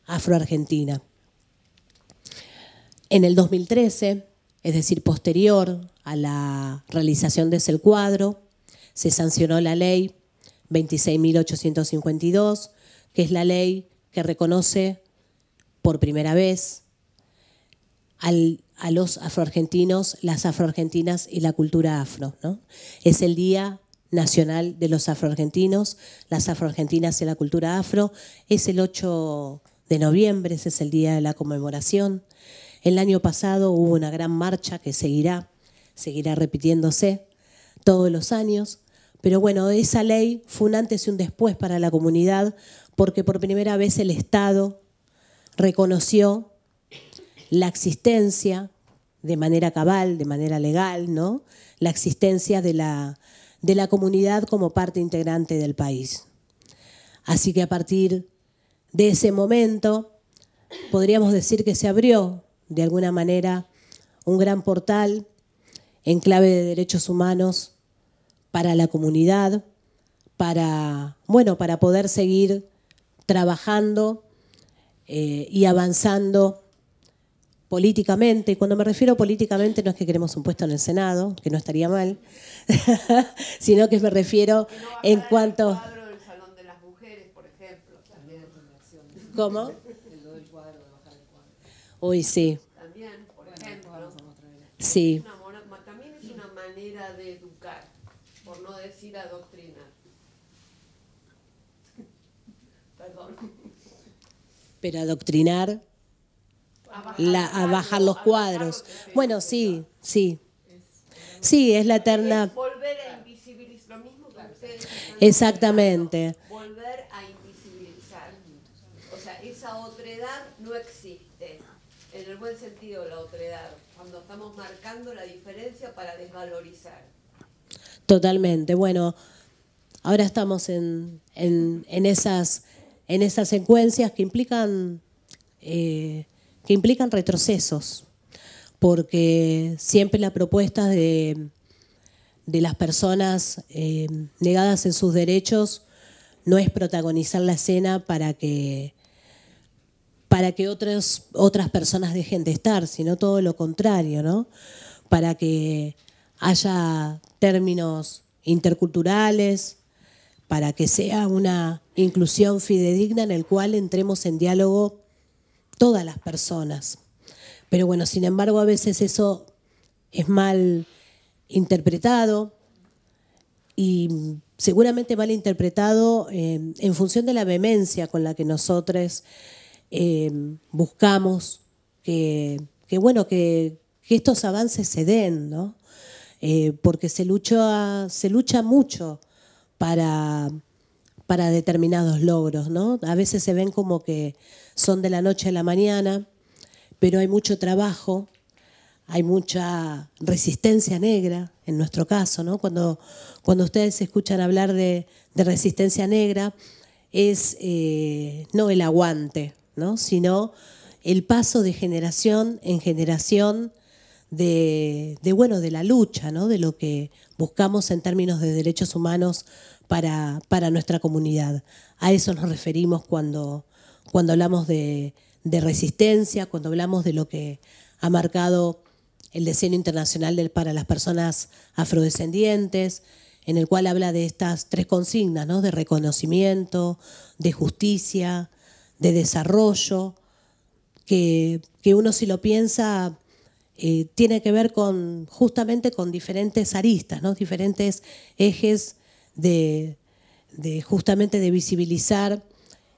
afroargentina. En el 2013, es decir, posterior a la realización de ese cuadro, se sancionó la ley 26.852, que es la ley que reconoce por primera vez al a los afroargentinos, las afroargentinas y la cultura afro. ¿no? Es el Día Nacional de los Afroargentinos, las afroargentinas y la cultura afro. Es el 8 de noviembre, es el día de la conmemoración. El año pasado hubo una gran marcha que seguirá, seguirá repitiéndose todos los años. Pero bueno, esa ley fue un antes y un después para la comunidad porque por primera vez el Estado reconoció la existencia de manera cabal, de manera legal, ¿no? la existencia de la, de la comunidad como parte integrante del país. Así que a partir de ese momento, podríamos decir que se abrió, de alguna manera, un gran portal en clave de derechos humanos para la comunidad, para, bueno, para poder seguir trabajando eh, y avanzando políticamente, y cuando me refiero políticamente no es que queremos un puesto en el Senado, que no estaría mal, sino que me refiero en cuanto... El cuadro del Salón de las Mujeres, por ejemplo, también. ¿Cómo? Uy, sí. También, por ejemplo. Sí. Una, también es una manera de educar, por no decir adoctrinar. Perdón. Pero adoctrinar la, a bajar los cuadros. Bueno, sí, sí. Sí, es la eterna... Volver a invisibilizar lo mismo que ustedes. Exactamente. Volver a invisibilizar. O sea, esa otredad no existe. En el buen sentido, la otredad. Cuando estamos marcando la diferencia para desvalorizar. Totalmente. Bueno, ahora estamos en, en, esas, en secuencias que implican... Eh, que implican retrocesos, porque siempre la propuesta de, las personas eh, negadas en sus derechos no es protagonizar la escena para que, para que otras, otras personas dejen de estar, sino todo lo contrario, para que haya términos interculturales, para que sea una inclusión fidedigna en el cual entremos en diálogo todas las personas. Pero bueno, sin embargo, a veces eso es mal interpretado y seguramente mal interpretado eh, en función de la vehemencia con la que nosotros eh, buscamos que, bueno, que, estos avances se den, ¿no? Eh, porque se se lucha mucho para para determinados logros, ¿no? A veces se ven como que son de la noche a la mañana, pero hay mucho trabajo, hay mucha resistencia negra, en nuestro caso, ¿no? Cuando, cuando ustedes escuchan hablar de, resistencia negra, es eh, no el aguante, ¿no? sino el paso de generación en generación de, bueno, de la lucha, de lo que buscamos en términos de derechos humanos para, nuestra comunidad. A eso nos referimos cuando, cuando hablamos de, resistencia, cuando hablamos de lo que ha marcado el diseño internacional para las personas afrodescendientes, en el cual habla de estas tres consignas, de reconocimiento, de justicia, de desarrollo, que, uno si lo piensa eh, tiene que ver con justamente con diferentes aristas, diferentes ejes de, justamente de visibilizar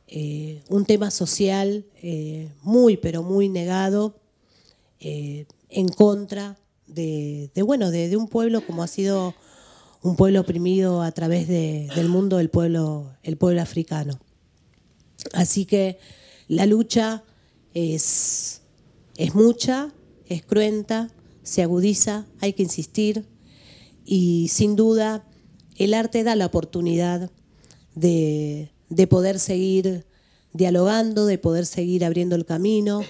eh, un tema social eh, muy, pero muy negado eh, en contra de, bueno, de, un pueblo como ha sido un pueblo oprimido a través del mundo, el pueblo, el pueblo africano. Así que la lucha es, es mucha, es cruenta, se agudiza, hay que insistir y sin duda el arte da la oportunidad de, poder seguir dialogando, de poder seguir abriendo el camino,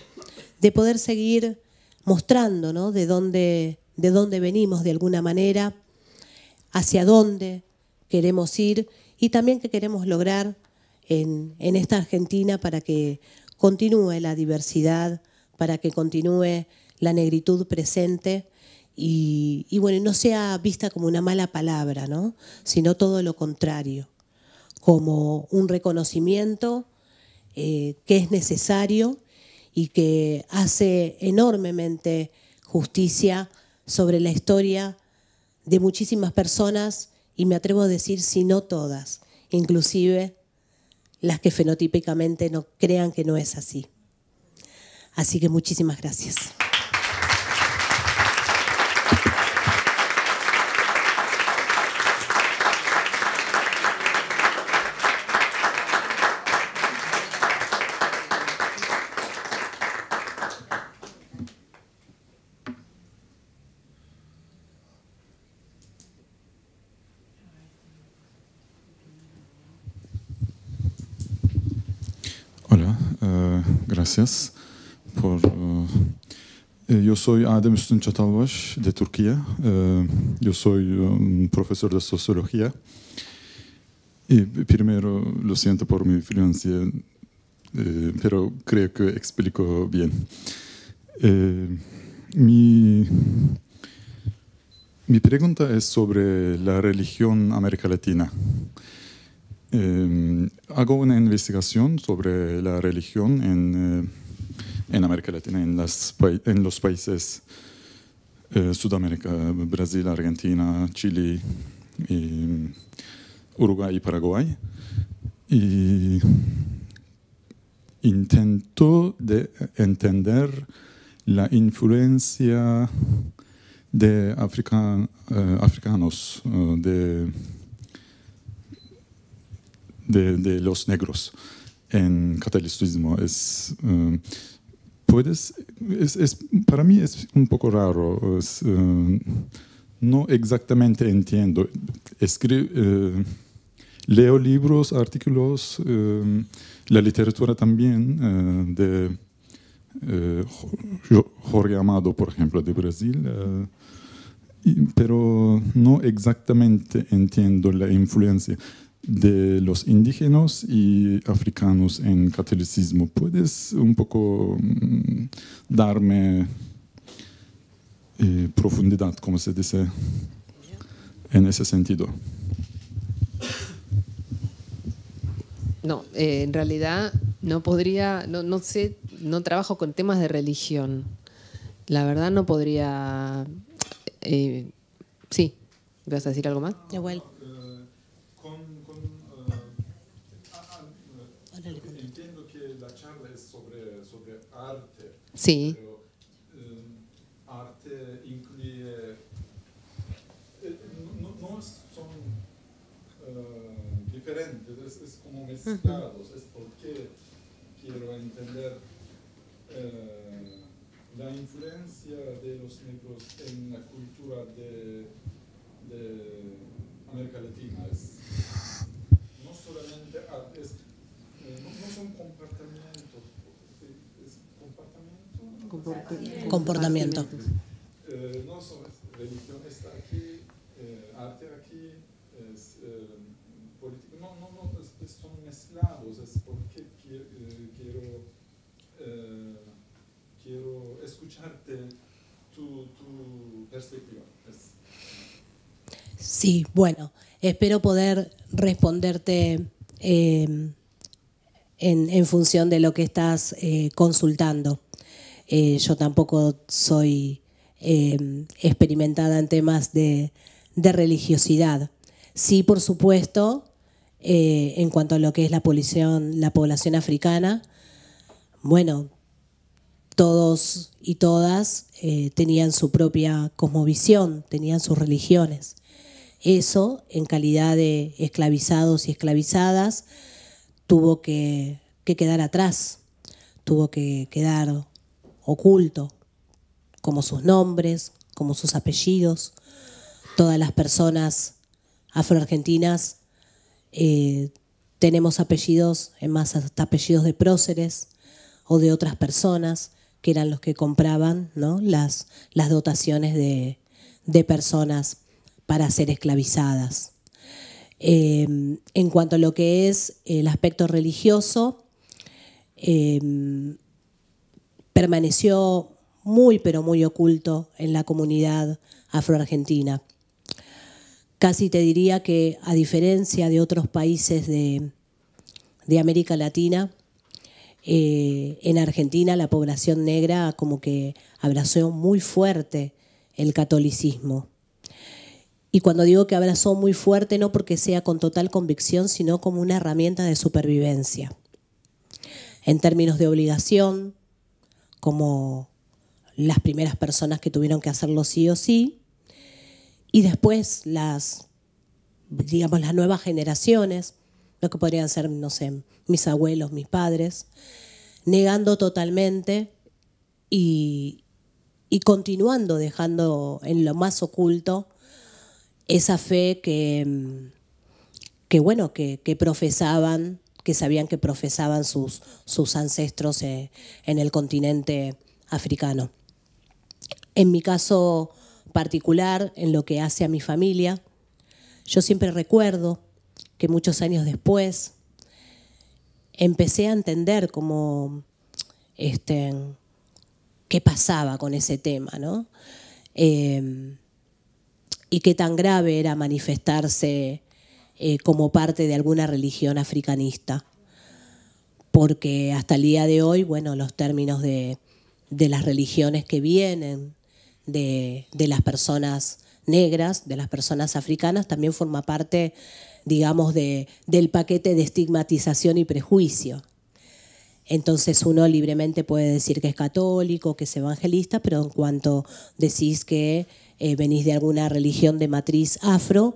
de poder seguir mostrando de, dónde, de dónde venimos de alguna manera, hacia dónde queremos ir y también qué queremos lograr en esta Argentina para que continúe la diversidad, para que continúe la negritud presente y, bueno, no sea vista como una mala palabra, ¿no? sino todo lo contrario, como un reconocimiento eh, que es necesario y que hace enormemente justicia sobre la historia de muchísimas personas y me atrevo a decir si no todas, inclusive las que fenotípicamente no crean que no es así. Así que muchísimas gracias. gracias por... Eh, eh, yo soy Adem Üstün de Turquía. Eh, yo soy un profesor de sociología. Y primero, lo siento por mi influencia, pero creo que explico bien. mi, mi pregunta es sobre la religión América Latina. Eh, hago una investigación sobre la religión en, eh, América Latina, en, los países eh, Sudamérica, Brasil, Argentina, Chile, Uruguay y Paraguay. Y intento de entender la influencia de africanos, de de, los negros en catolicismo. Um, es, para mí es un poco raro. Um, no exactamente entiendo. Eh, leo libros, artículos, um, la literatura también eh, de eh, Jorge Amado, por ejemplo, de Brasil pero no exactamente entiendo la influencia de los indígenas y africanos en catolicismo. ¿Puedes un poco mm, darme eh, profundidad, como se dice, en ese sentido? No, eh, en realidad no podría, no, sé, no trabajo con temas de religión. La verdad no podría... Eh, sí, ¿vas a decir algo más? Igual. Sí. Arte incluye. No, son diferentes, es, como mezclados, es porque quiero entender la influencia de los negros en la cultura de, de América Latina. no solamente arte, no, no son comportamientos comportamiento. Eh, no religión está aquí, eh, arte aquí, es, eh, político, no, no, no, es, son mezclados, es porque quiero, quiero, quiero escucharte tu, tu perspectiva. Sí, bueno, espero poder responderte. Eh, en, en, función de lo que estás eh, consultando. Eh, yo tampoco soy eh, experimentada en temas de, religiosidad. Sí, por supuesto, eh, en cuanto a lo que es la población, la población africana, bueno, todos y todas tenían su propia cosmovisión, tenían sus religiones. Eso, en calidad de esclavizados y esclavizadas, tuvo que, que quedar atrás, tuvo que quedar oculto, como sus nombres, como sus apellidos. Todas las personas afroargentinas argentinas eh, tenemos apellidos, en más hasta apellidos de próceres o de otras personas que eran los que compraban las, las dotaciones de, personas para ser esclavizadas. Em, en cuanto a lo que es el aspecto religioso, em, permaneció muy, pero muy oculto en la comunidad afroargentina. Casi te diría que, a diferencia de otros países de, América Latina, eh, en Argentina la población negra como que abrazó muy fuerte el catolicismo. Y cuando digo que abrazó muy fuerte, no porque sea con total convicción, sino como una herramienta de supervivencia. En términos de obligación, como las primeras personas que tuvieron que hacerlo sí o sí, y después las, digamos, las nuevas generaciones, lo que podrían ser, no sé, mis abuelos, mis padres, negando totalmente y, y continuando dejando en lo más oculto esa fe que, que bueno, que, que profesaban que sabían que profesaban sus, ancestros eh, en el continente africano. En mi caso particular, en lo que hace a mi familia, yo siempre recuerdo que muchos años después empecé a entender cómo, este, qué pasaba con ese tema, ¿no? Eh, y qué tan grave era manifestarse eh, como parte de alguna religión africanista. Porque hasta el día de hoy, bueno, los términos de, las religiones que vienen de, las personas negras, de las personas africanas, también forma parte, digamos, del paquete de estigmatización y prejuicio. Entonces uno libremente puede decir que es católico, que es evangelista, pero en cuanto decís que eh, venís de alguna religión de matriz afro,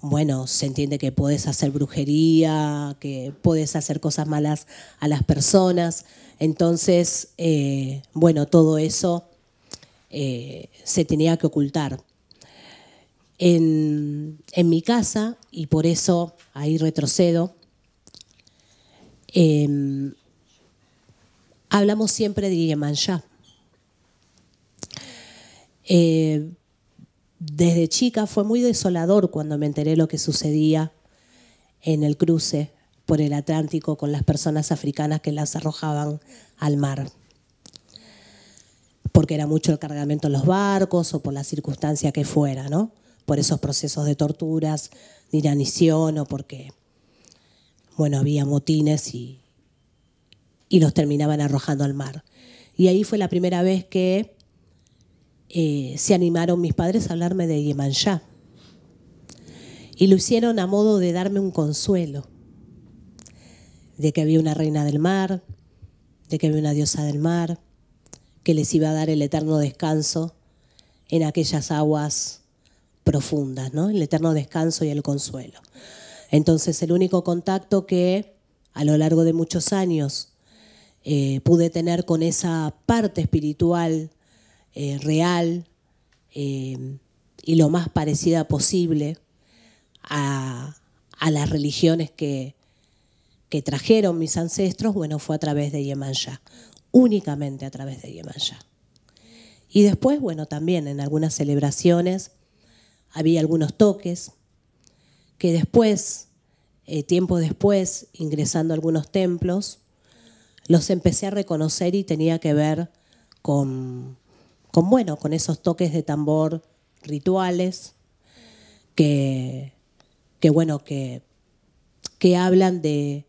bueno, se entiende que puedes hacer brujería, que puedes hacer cosas malas a las personas. Entonces, eh, bueno, todo eso eh, se tenía que ocultar. En, mi casa, y por eso ahí retrocedo, em, hablamos siempre de Yemanjá. Eh, desde chica fue muy desolador cuando me enteré lo que sucedía en el cruce por el Atlántico con las personas africanas que las arrojaban al mar. Porque era mucho el cargamento en los barcos o por la circunstancia que fuera, ¿no? Por esos procesos de torturas, de inanición o porque, bueno, había motines y, y los terminaban arrojando al mar. Y ahí fue la primera vez que eh, se animaron mis padres a hablarme de Yemanjá. Y lo hicieron a modo de darme un consuelo, de que había una reina del mar, de que había una diosa del mar, que les iba a dar el eterno descanso en aquellas aguas profundas, ¿no? El eterno descanso y el consuelo. Entonces, el único contacto que a lo largo de muchos años eh, pude tener con esa parte espiritual eh, real eh, y lo más parecida posible a, las religiones que, trajeron mis ancestros, bueno, fue a través de ya únicamente a través de Yemaya. Y después, bueno, también en algunas celebraciones había algunos toques que después, eh, tiempo después, ingresando a algunos templos, los empecé a reconocer y tenía que ver con, con, esos toques de tambor rituales que, bueno, que, que hablan de,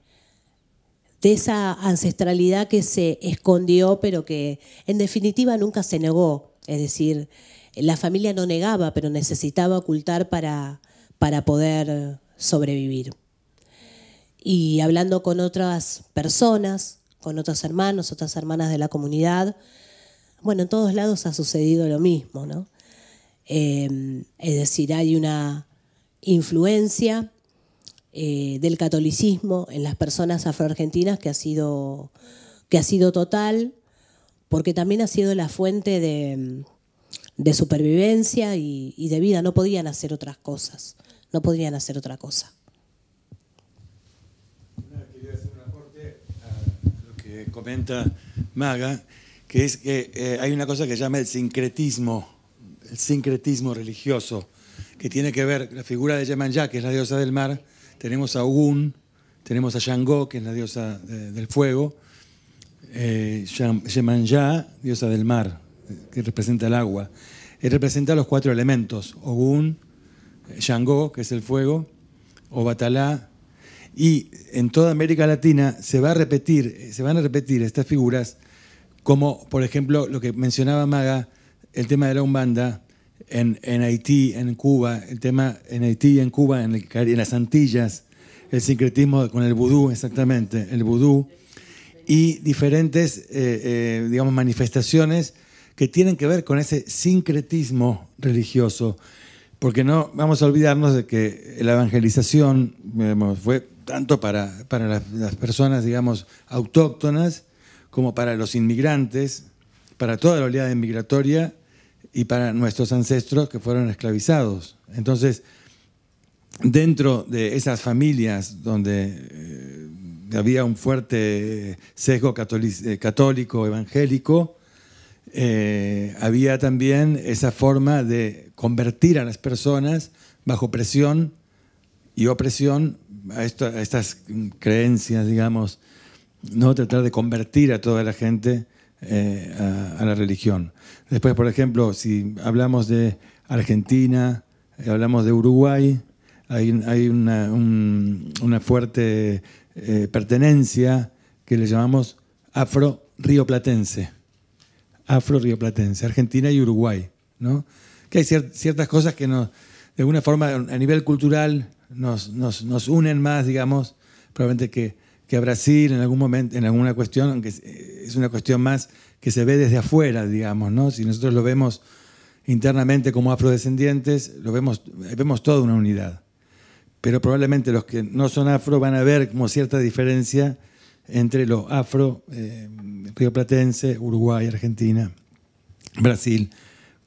esa ancestralidad que se escondió, pero que en definitiva nunca se negó. Es decir, la familia no negaba, pero necesitaba ocultar para, para poder sobrevivir. Y hablando con otras personas, con otros hermanos, otras hermanas de la comunidad, bueno, en todos lados ha sucedido lo mismo, ¿no? Em, es decir, hay una influencia eh, del catolicismo en las personas afroargentinas que ha sido que ha sido total, porque también ha sido la fuente de, supervivencia y, y, de vida. No podían hacer otras cosas, no podían hacer otra cosa. Quería hacer un aporte a lo que comenta Maga que es que eh, hay una cosa que se llama el sincretismo, el sincretismo religioso, que tiene que ver, la figura de Yemanjá, que es la diosa del mar, tenemos a Ogún, tenemos a Yangó, que es la diosa eh, del fuego, eh, diosa del mar, eh, que representa el agua. y representa los cuatro elementos, Ogún, Yangó, que es el fuego, Obatalá, y en toda América Latina se, va a repetir, se van a repetir estas figuras como por ejemplo lo que mencionaba Maga, el tema de la Umbanda en, en Haití, en Cuba, el tema en Haití, en Cuba, en, las Antillas, el sincretismo con el vudú, exactamente, el vudú, y diferentes, eh, eh, digamos, manifestaciones que tienen que ver con ese sincretismo religioso, porque no vamos a olvidarnos de que la evangelización fue tanto para, para las, las personas, digamos, autóctonas, como para los inmigrantes, para toda la oleada inmigratoria y para nuestros ancestros que fueron esclavizados. Entonces, dentro de esas familias donde eh, había un fuerte eh, sesgo eh, católico, evangélico, había también esa forma de convertir a las personas bajo presión y opresión a estas creencias, digamos, no tratar de convertir a toda la gente eh, a, la religión. Después, por ejemplo, si hablamos de Argentina, eh, hablamos de Uruguay, hay, una, fuerte eh, pertenencia que le llamamos afro-rioplatense. Afro-rioplatense, Argentina y Uruguay, ¿no? Que hay ciertas cosas que nos, de alguna forma a nivel cultural nos, nos unen más, digamos, probablemente que que a Brasil en algún momento, en alguna cuestión, aunque es una cuestión más que se ve desde afuera, digamos, ¿no? Si nosotros lo vemos internamente como afrodescendientes, lo vemos, vemos toda una unidad. Pero probablemente los que no son afro van a ver como cierta diferencia entre los afro, eh, Río Platense, Uruguay, Argentina, Brasil,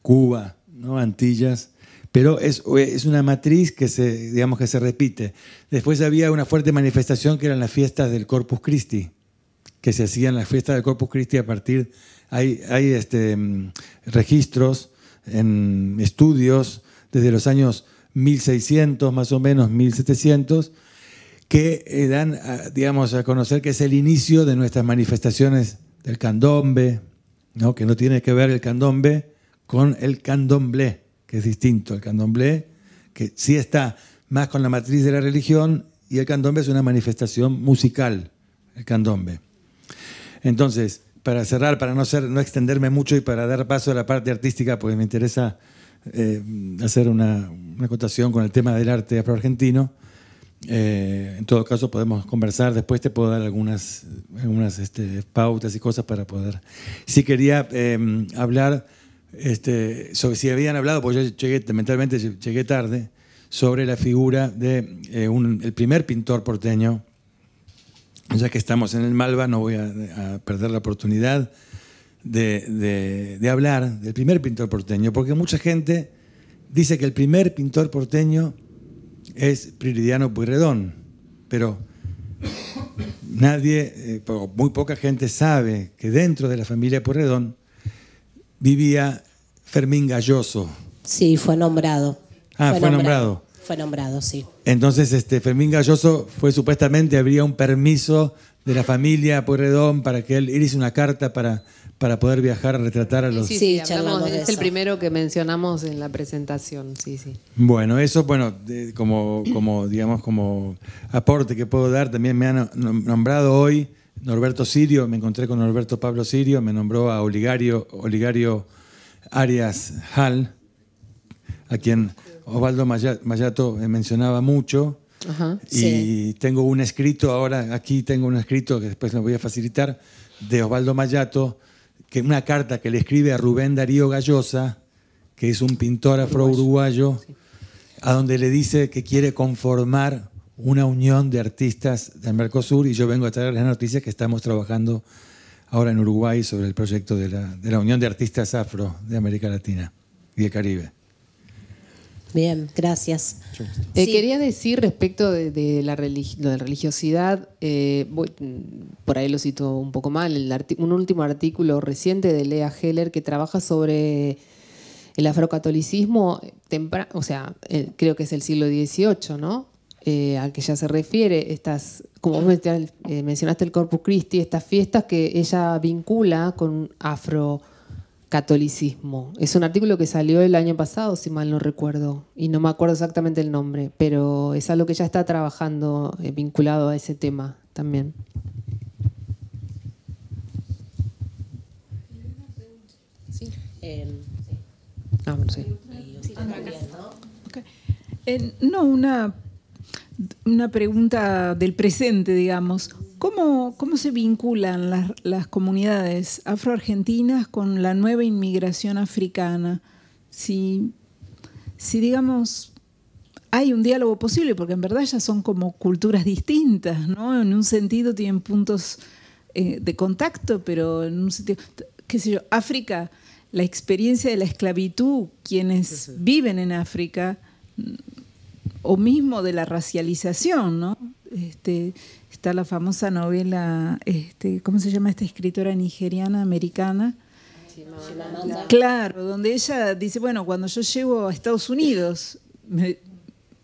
Cuba, ¿no? Antillas pero es, una matriz que se, digamos, que se repite. Después había una fuerte manifestación que eran las fiestas del Corpus Christi, que se hacían las fiestas del Corpus Christi a partir, hay, hay este, registros en estudios desde los años 1600, más o menos 1700, que eh, dan, digamos, a conocer que es el inicio de nuestras manifestaciones del candombe, ¿no? que no tiene que ver el candombe con el candomblé que es distinto al candomblé, que sí está más con la matriz de la religión y el candombe es una manifestación musical, el candombe. Entonces, para cerrar, para no, ser, no extenderme mucho y para dar paso a la parte artística, porque me interesa eh, hacer una, acotación con el tema del arte afroargentino. Eh, en todo caso, podemos conversar. Después te puedo dar algunas, algunas este, pautas y cosas para poder. si quería eh, hablar este, sobre, si habían hablado, porque yo llegué, mentalmente llegué tarde, sobre la figura de eh, primer pintor porteño. Ya que estamos en el Malva, no voy a, perder la oportunidad de, hablar del primer pintor porteño, porque mucha gente dice que el primer pintor porteño es Priridiano Pueyrredón, pero nadie, eh, muy poca gente sabe que dentro de la familia Pueyrredón vivía Fermín Galloso. Sí, fue nombrado. Ah, fue, nombrado. Fue nombrado, sí. Entonces, este, Fermín Galloso fue supuestamente, habría un permiso de la familia Puerredón para que él, hiciese una carta para, para poder viajar a retratar a los... Sí, sí, es el primero que mencionamos en la presentación, sí, sí. Bueno, eso, bueno, como, como, digamos, como aporte que puedo dar, también me han nombrado hoy Norberto Sirio, me encontré con Norberto Pablo Sirio, me nombró a Oligario, Oligario Arias Hall, a quien Osvaldo Mayato mencionaba mucho. y tengo un escrito ahora, aquí tengo un escrito que después lo voy a facilitar, de Osvaldo Mayato, que una carta que le escribe a Rubén Darío Gallosa, que es un pintor afro-uruguayo, a donde le dice que quiere conformar una unión de artistas del Mercosur y yo vengo a traer las noticias que estamos trabajando ahora en Uruguay sobre el proyecto de la, Unión de Artistas Afro de América Latina y de Caribe. Bien, gracias. Te eh, Quería decir respecto de, la, religiosidad, eh, por ahí lo cito un poco mal, un último artículo reciente de Lea Heller que trabaja sobre el afrocatolicismo, o sea, eh, creo que es el siglo XVIII, ¿no? Eh, al que ya se refiere, estas, como vos eh, mencionaste el Corpus Christi, estas fiestas que ella vincula con afrocatolicismo. Es un artículo que salió el año pasado, si mal no recuerdo, y no me acuerdo exactamente el nombre, pero es algo que ya está trabajando eh, vinculado a ese tema también. sí. Em, ah, no, una una pregunta del presente, digamos. ¿Cómo, cómo se vinculan las, las comunidades afroargentinas con la nueva inmigración africana? Si, si, digamos, hay un diálogo posible, porque en verdad ya son como culturas distintas, ¿no? En un sentido tienen puntos eh, de contacto, pero en un sentido, qué sé yo, África, la experiencia de la esclavitud, quienes viven en África, o mismo de la racialización, ¿no? Este, está la famosa novela, este, ¿cómo se llama esta escritora nigeriana, americana? Claro, donde ella dice, bueno, cuando yo llego a Estados Unidos, me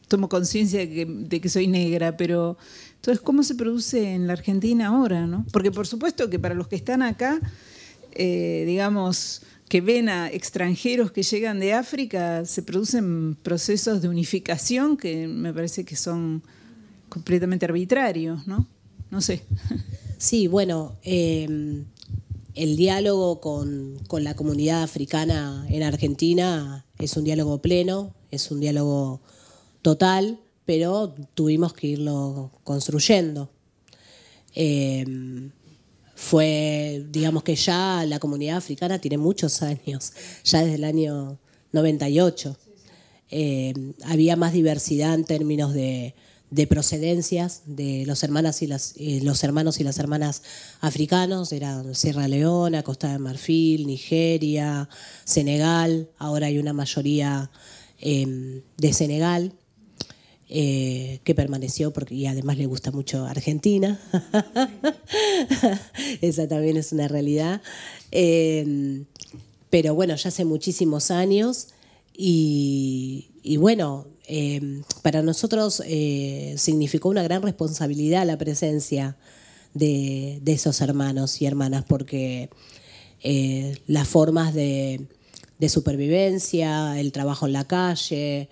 tomo conciencia de, que soy negra, pero entonces, ¿cómo se produce en la Argentina ahora? ¿no? Porque por supuesto que para los que están acá, eh, digamos, que ven a extranjeros que llegan de África, se producen procesos de unificación que me parece que son completamente arbitrarios, ¿no? No sé. Sí, bueno, em, el diálogo con, la comunidad africana en Argentina es un diálogo pleno, es un diálogo total, pero tuvimos que irlo construyendo. Eh, fue, digamos que ya la comunidad africana tiene muchos años, ya desde el año 98. Eh, había más diversidad en términos de, procedencias de los, hermanas y eh, los hermanos y las hermanas africanos, eran Sierra Leona, Costa de Marfil, Nigeria, Senegal, ahora hay una mayoría eh, de Senegal. Eh, que permaneció porque, y además le gusta mucho Argentina. Esa también es una realidad. Em, pero bueno, ya hace muchísimos años y, bueno, em, para nosotros eh, significó una gran responsabilidad la presencia de, esos hermanos y hermanas porque eh, las formas de, de supervivencia, el trabajo en la calle,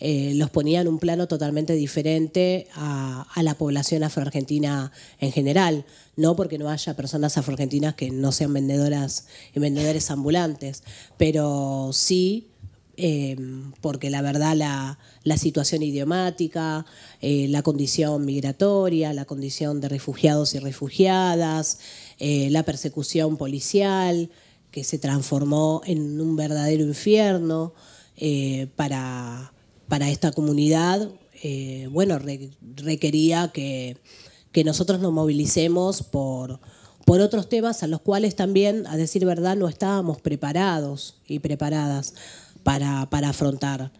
eh, los ponía en un plano totalmente diferente a, la población afroargentina en general. No porque no haya personas afroargentinas que no sean vendedoras y vendedores ambulantes, pero sí em, porque la verdad la, situación idiomática, eh, la condición migratoria, la condición de refugiados y refugiadas, eh, la persecución policial, que se transformó en un verdadero infierno para, para esta comunidad, eh, bueno, requería que, nosotros nos movilicemos por, por otros temas a los cuales también, a decir verdad, no estábamos preparados y preparadas para, afrontar.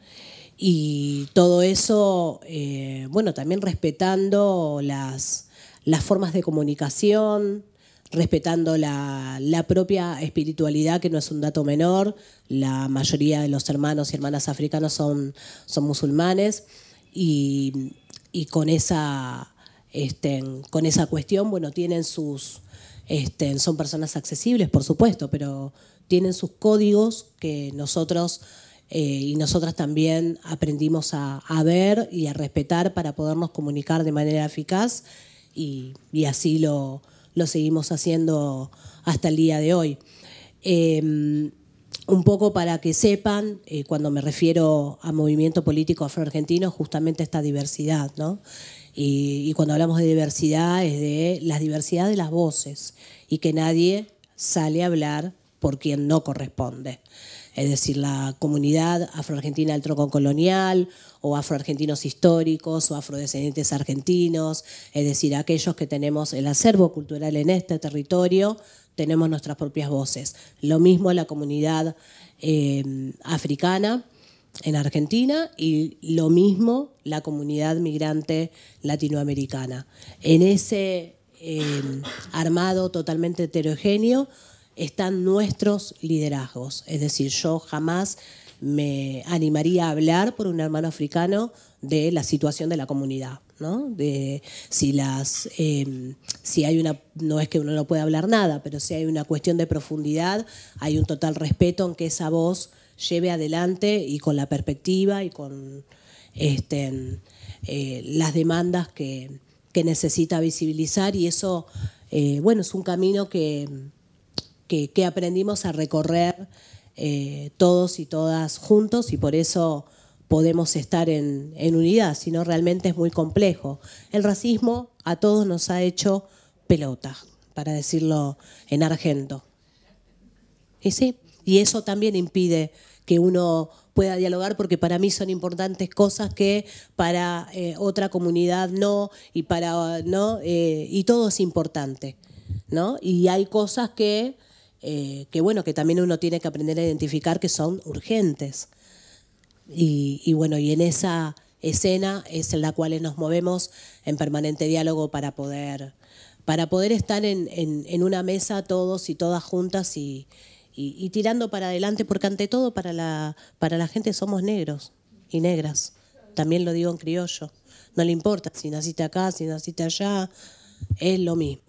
Y todo eso, eh, bueno, también respetando las, las formas de comunicación, respetando la, propia espiritualidad, que no es un dato menor. La mayoría de los hermanos y hermanas africanos son, son musulmanes y, con, esa, este, con esa cuestión, bueno, tienen sus, este, son personas accesibles, por supuesto, pero tienen sus códigos que nosotros eh, y nosotras también aprendimos a, ver y a respetar para podernos comunicar de manera eficaz y así lo lo seguimos haciendo hasta el día de hoy. Em, un poco para que sepan, eh, cuando me refiero a movimiento político afroargentino, justamente esta diversidad, ¿no? Y, y cuando hablamos de diversidad es de la diversidad de las voces y que nadie sale a hablar por quien no corresponde es decir, la comunidad afroargentina del troco colonial o afroargentinos históricos o afrodescendientes argentinos, es decir, aquellos que tenemos el acervo cultural en este territorio, tenemos nuestras propias voces. Lo mismo la comunidad eh, africana en Argentina y lo mismo la comunidad migrante latinoamericana. En ese eh, armado totalmente heterogéneo están nuestros liderazgos. Es decir, yo jamás me animaría a hablar por un hermano africano de la situación de la comunidad. ¿no? De, si las em, si hay una no es que uno no pueda hablar nada, pero si hay una cuestión de profundidad, hay un total respeto en que esa voz lleve adelante y con la perspectiva y con este, em, eh, las demandas que, necesita visibilizar y eso eh, bueno es un camino que que, aprendimos a recorrer eh, todos y todas juntos y por eso podemos estar en, unidad, sino realmente es muy complejo. El racismo a todos nos ha hecho pelota, para decirlo en argento. Y y eso también impide que uno pueda dialogar porque para mí son importantes cosas que para eh, otra comunidad no y para no eh, y todo es importante no y hay cosas que eh, que bueno, que también uno tiene que aprender a identificar que son urgentes. Y, bueno, y en esa escena es en la cual nos movemos en permanente diálogo para poder, para poder estar en, una mesa todos y todas juntas y, tirando para adelante, porque ante todo para la, para la gente somos negros y negras. También lo digo en criollo. No le importa si naciste acá, si naciste allá, es lo mismo.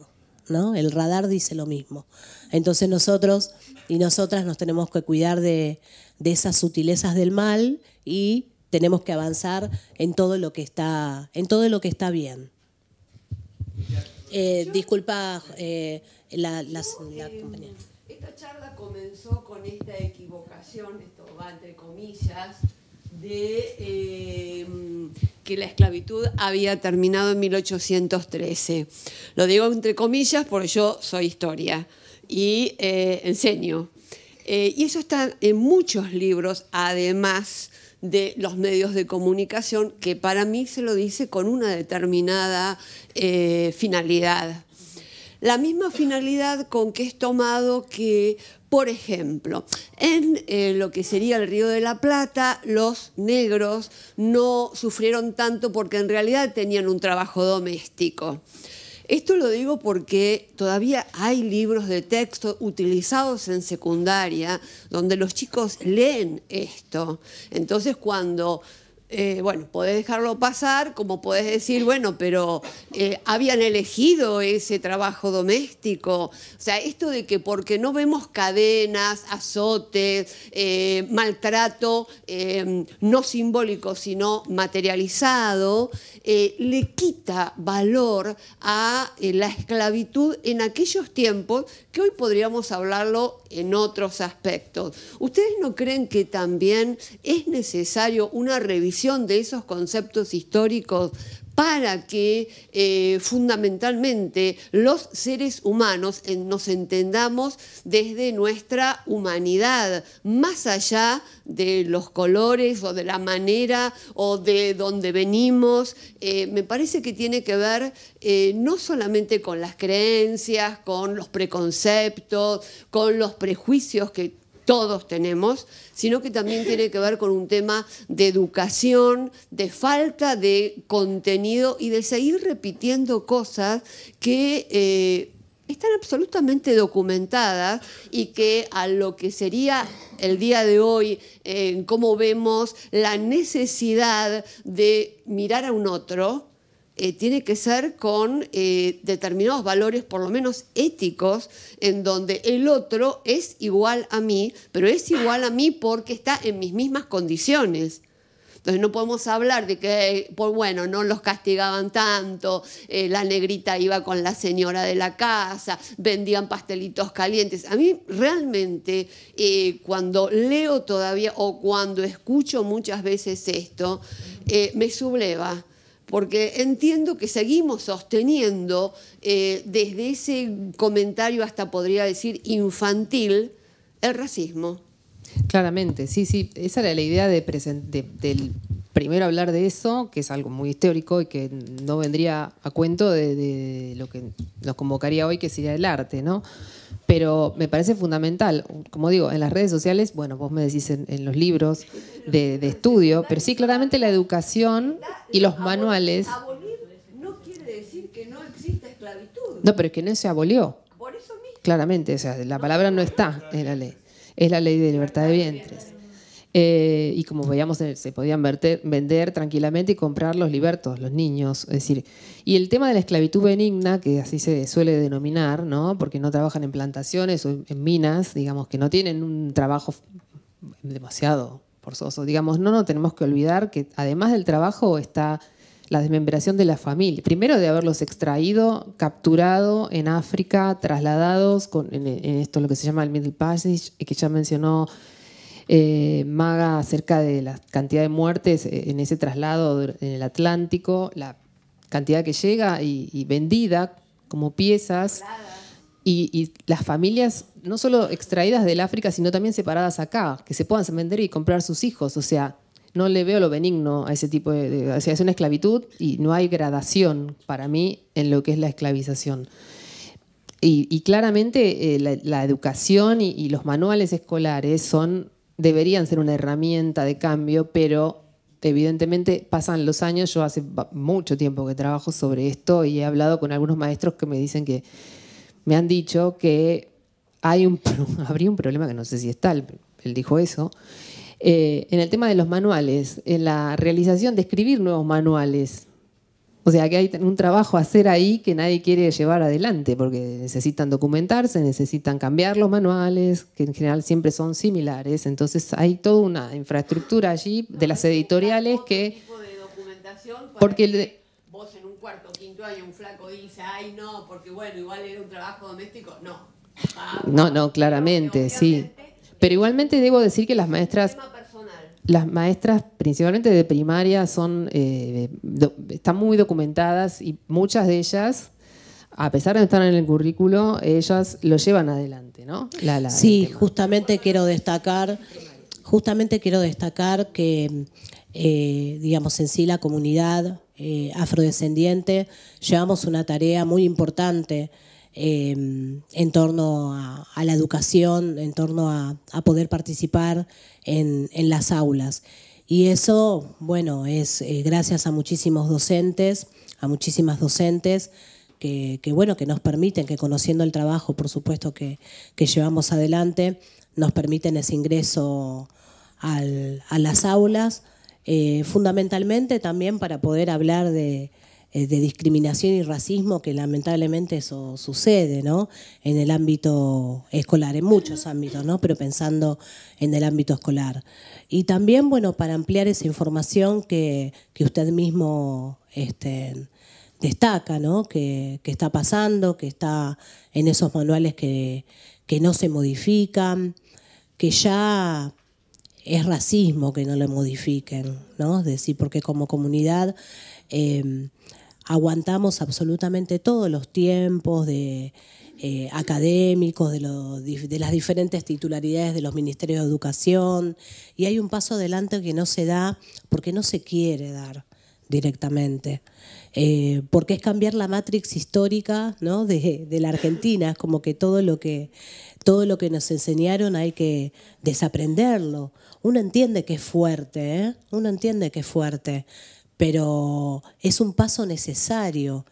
El radar dice lo mismo. Entonces nosotros y nosotras nos tenemos que cuidar de, esas sutilezas del mal y tenemos que avanzar en todo lo que está, en todo lo que está bien. Eh, disculpa eh, la, eh, Esta charla comenzó con esta equivocación, esto va entre comillas, de que la esclavitud había terminado en 1813. Lo digo entre comillas porque yo soy historia y eh, enseño. Eh, y eso está en muchos libros, además de los medios de comunicación, que para mí se lo dice con una determinada eh, finalidad. La misma finalidad con que es tomado que por ejemplo, en eh, lo que sería el Río de la Plata, los negros no sufrieron tanto porque en realidad tenían un trabajo doméstico. Esto lo digo porque todavía hay libros de texto utilizados en secundaria donde los chicos leen esto. Entonces cuando eh, bueno, podés dejarlo pasar, como podés decir, bueno, pero eh, habían elegido ese trabajo doméstico. O sea, esto de que porque no vemos cadenas, azotes, eh, maltrato, no simbólico, sino materializado, le quita valor a la esclavitud en aquellos tiempos que hoy podríamos hablarlo en otros aspectos. ¿Ustedes no creen que también es necesario una revisión? de esos conceptos históricos para que eh, fundamentalmente los seres humanos eh, nos entendamos desde nuestra humanidad, más allá de los colores o de la manera o de donde venimos. Eh, me parece que tiene que ver no solamente con las creencias, con los preconceptos, con los prejuicios que todos tenemos, sino que también tiene que ver con un tema de educación, de falta de contenido y de seguir repitiendo cosas que... Eh, están absolutamente documentadas y que a lo que sería el día de hoy, en eh, cómo vemos la necesidad de mirar a un otro, eh, tiene que ser con eh, determinados valores, por lo menos éticos, en donde el otro es igual a mí, pero es igual a mí porque está en mis mismas condiciones. Entonces no podemos hablar de que, por pues, bueno, no los castigaban tanto, eh, la negrita iba con la señora de la casa, vendían pastelitos calientes. A mí realmente cuando leo todavía o cuando escucho muchas veces esto, me subleva porque entiendo que seguimos sosteniendo eh, desde ese comentario hasta podría decir infantil el racismo. Claramente, sí, sí, esa era la idea de, del primero hablar de eso, que es algo muy histórico y que no vendría a cuento de, de lo que nos convocaría hoy, que sería el arte, ¿no? pero me parece fundamental, como digo, en las redes sociales, bueno, vos me decís en, los libros de, estudio, pero sí claramente la educación y los manuales... no quiere decir que no exista esclavitud. No, pero es que no se abolió. Claramente, o sea, la palabra no está en la ley, es la ley de libertad de vientres. Eh, y como veíamos, se podían vender tranquilamente y comprar los libertos, los niños. Es decir, y el tema de la esclavitud benigna, que así se suele denominar, ¿no? porque no trabajan en plantaciones o en minas, digamos, que no tienen un trabajo demasiado forzoso. Digamos, no, no tenemos que olvidar que además del trabajo está la desmembración de la familia. Primero de haberlos extraído, capturado en África, trasladados con, en, esto lo que se llama el Middle Passage, que ya mencionó eh, Maga acerca de la cantidad de muertes eh, en ese traslado en el Atlántico, la cantidad que llega y, vendida como piezas. Y, las familias, no solo extraídas del África, sino también separadas acá, que se puedan vender y comprar sus hijos. O sea, no le veo lo benigno a ese tipo de... o es una esclavitud y no hay gradación para mí en lo que es la esclavización. Y, claramente eh, la, educación y los manuales escolares son deberían ser una herramienta de cambio, pero evidentemente pasan los años, yo hace mucho tiempo que trabajo sobre esto y he hablado con algunos maestros que me dicen que me han dicho que hay un, habría un problema que no sé si es tal, él dijo eso, eh, en el tema de los manuales, en la realización de escribir nuevos manuales o sea que hay un trabajo a hacer ahí que nadie quiere llevar adelante, porque necesitan documentarse, necesitan cambiar los manuales, que en general siempre son similares. Entonces hay toda una infraestructura allí de las editoriales que... porque el vos en un cuarto, quinto año, un flaco dice, ay no, porque bueno, igual era un trabajo doméstico. No. No, no, claramente, sí. Pero igualmente debo decir que las maestras las maestras, principalmente de primaria, son, eh, están muy documentadas y muchas de ellas, a pesar de estar en el currículo, ellas lo llevan adelante, ¿no? sí, justamente quiero destacar, justamente quiero destacar que, eh, digamos, en sí la comunidad eh, afrodescendiente llevamos una tarea muy importante Em, en torno a, la educación, en torno a, poder participar en, las aulas. Y eso, bueno, es eh, gracias a muchísimos docentes, a muchísimas docentes, que, bueno, que nos permiten, que conociendo el trabajo, por supuesto, que, llevamos adelante, nos permiten ese ingreso a las aulas, eh, fundamentalmente también para poder hablar de, eh, de discriminación y racismo que lamentablemente eso sucede ¿no? en el ámbito escolar, en muchos ámbitos, ¿no? pero pensando en el ámbito escolar. Y también bueno, para ampliar esa información que, usted mismo este, destaca, ¿no? que, está pasando, que está en esos manuales que, no se modifican, que ya es racismo que no lo modifiquen, ¿no? Es decir, porque como comunidad... Eh, aguantamos absolutamente todos los tiempos de, eh, académicos, de, las diferentes titularidades de los ministerios de educación, y hay un paso adelante que no se da porque no se quiere dar directamente, eh, porque es cambiar la matrix histórica de, la Argentina, es como que todo, lo que todo lo que nos enseñaron hay que desaprenderlo. Uno entiende que es fuerte, ¿eh? uno entiende que es fuerte pero es un paso necesario,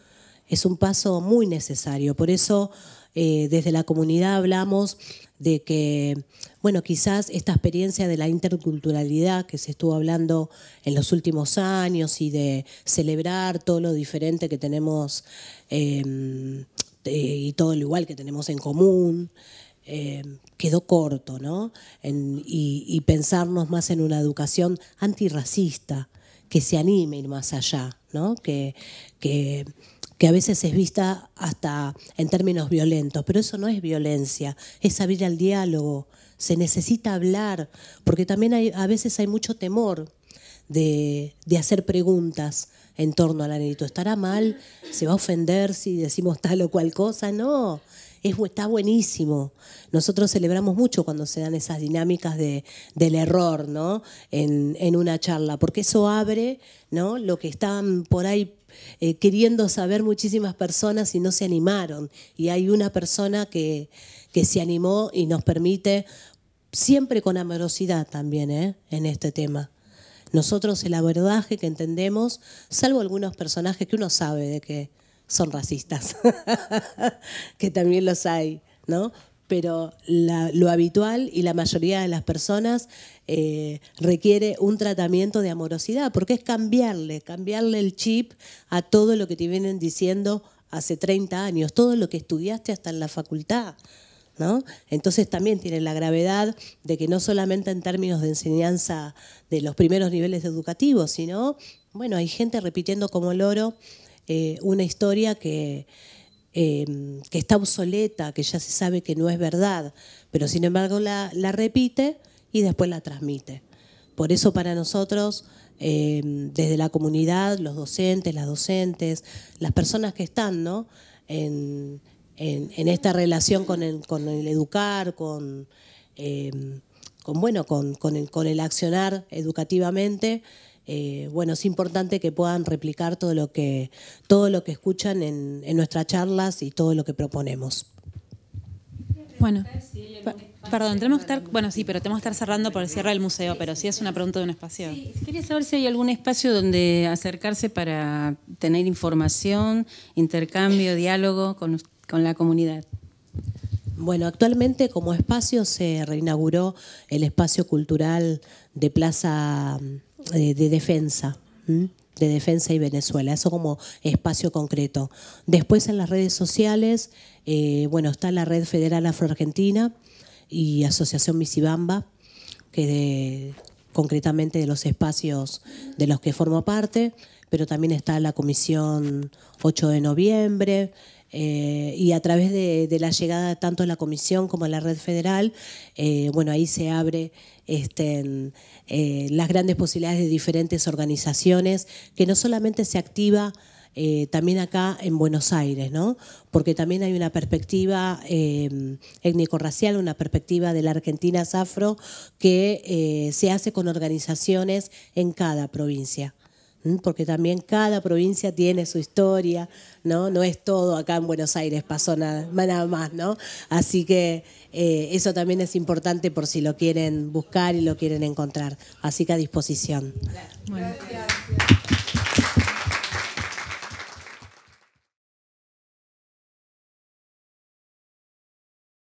es un paso muy necesario. Por eso eh, desde la comunidad hablamos de que, bueno, quizás esta experiencia de la interculturalidad que se estuvo hablando en los últimos años y de celebrar todo lo diferente que tenemos em, y todo lo igual que tenemos en común, em, quedó corto, ¿no? y pensarnos más en una educación antirracista, que se anime ir más allá, ¿no? que, que, a veces es vista hasta en términos violentos, pero eso no es violencia, es abrir al diálogo, se necesita hablar, porque también a veces hay mucho temor de, hacer preguntas en torno al anedito ¿Estará mal? ¿Se va a ofender si decimos tal o cual cosa? No, está buenísimo. Nosotros celebramos mucho cuando se dan esas dinámicas de, del error ¿no? en, una charla, porque eso abre ¿no? lo que están por ahí eh, queriendo saber muchísimas personas y no se animaron. Y hay una persona que, que se animó y nos permite, siempre con amorosidad también ¿eh? en este tema. Nosotros el abordaje que entendemos, salvo algunos personajes que uno sabe de que son racistas, que también los hay, ¿no? Pero lo habitual y la mayoría de las personas eh, requiere un tratamiento de amorosidad, porque es cambiarle, cambiarle el chip a todo lo que te vienen diciendo hace 30 años, todo lo que estudiaste hasta en la facultad. ¿No? Entonces también tiene la gravedad de que no solamente en términos de enseñanza de los primeros niveles educativos, sino, bueno, hay gente repitiendo como loro eh, una historia que, em, que, está obsoleta, que ya se sabe que no es verdad, pero sin embargo la, repite y después la transmite. Por eso para nosotros, em, desde la comunidad, los docentes, las docentes, las personas que están en, esta relación con el, educar, con, em, con el accionar educativamente, eh, bueno, es importante que puedan replicar todo lo que, todo lo que escuchan en, nuestras charlas y todo lo que proponemos. Bueno, perdón, tenemos que estar, bueno, sí, pero tenemos estar cerrando por el cierre del museo, pero sí es una pregunta de un espacio. Sí, quería saber si hay algún espacio donde acercarse para tener información, intercambio, diálogo con, con la comunidad. Bueno, actualmente como espacio se reinauguró el espacio cultural de Plaza de defensa. de defensa y Venezuela, eso como espacio concreto. Después en las redes sociales, eh, bueno, está la Red Federal Afroargentina y Asociación Misibamba, que de, concretamente de los espacios de los que formo parte, pero también está la Comisión 8 de Noviembre, eh, y a través de, la llegada tanto a la Comisión como de la Red Federal, eh, bueno, ahí se abre este, eh, las grandes posibilidades de diferentes organizaciones, que no solamente se activa también acá en Buenos Aires, ¿no? porque también hay una perspectiva étnico-racial, una perspectiva de la Argentina afro que se hace con organizaciones en cada provincia porque también cada provincia tiene su historia, ¿no? No es todo acá en Buenos Aires, pasó nada, más, ¿no? Así que eh, eso también es importante por si lo quieren buscar y lo quieren encontrar. Así que a disposición. Gracias.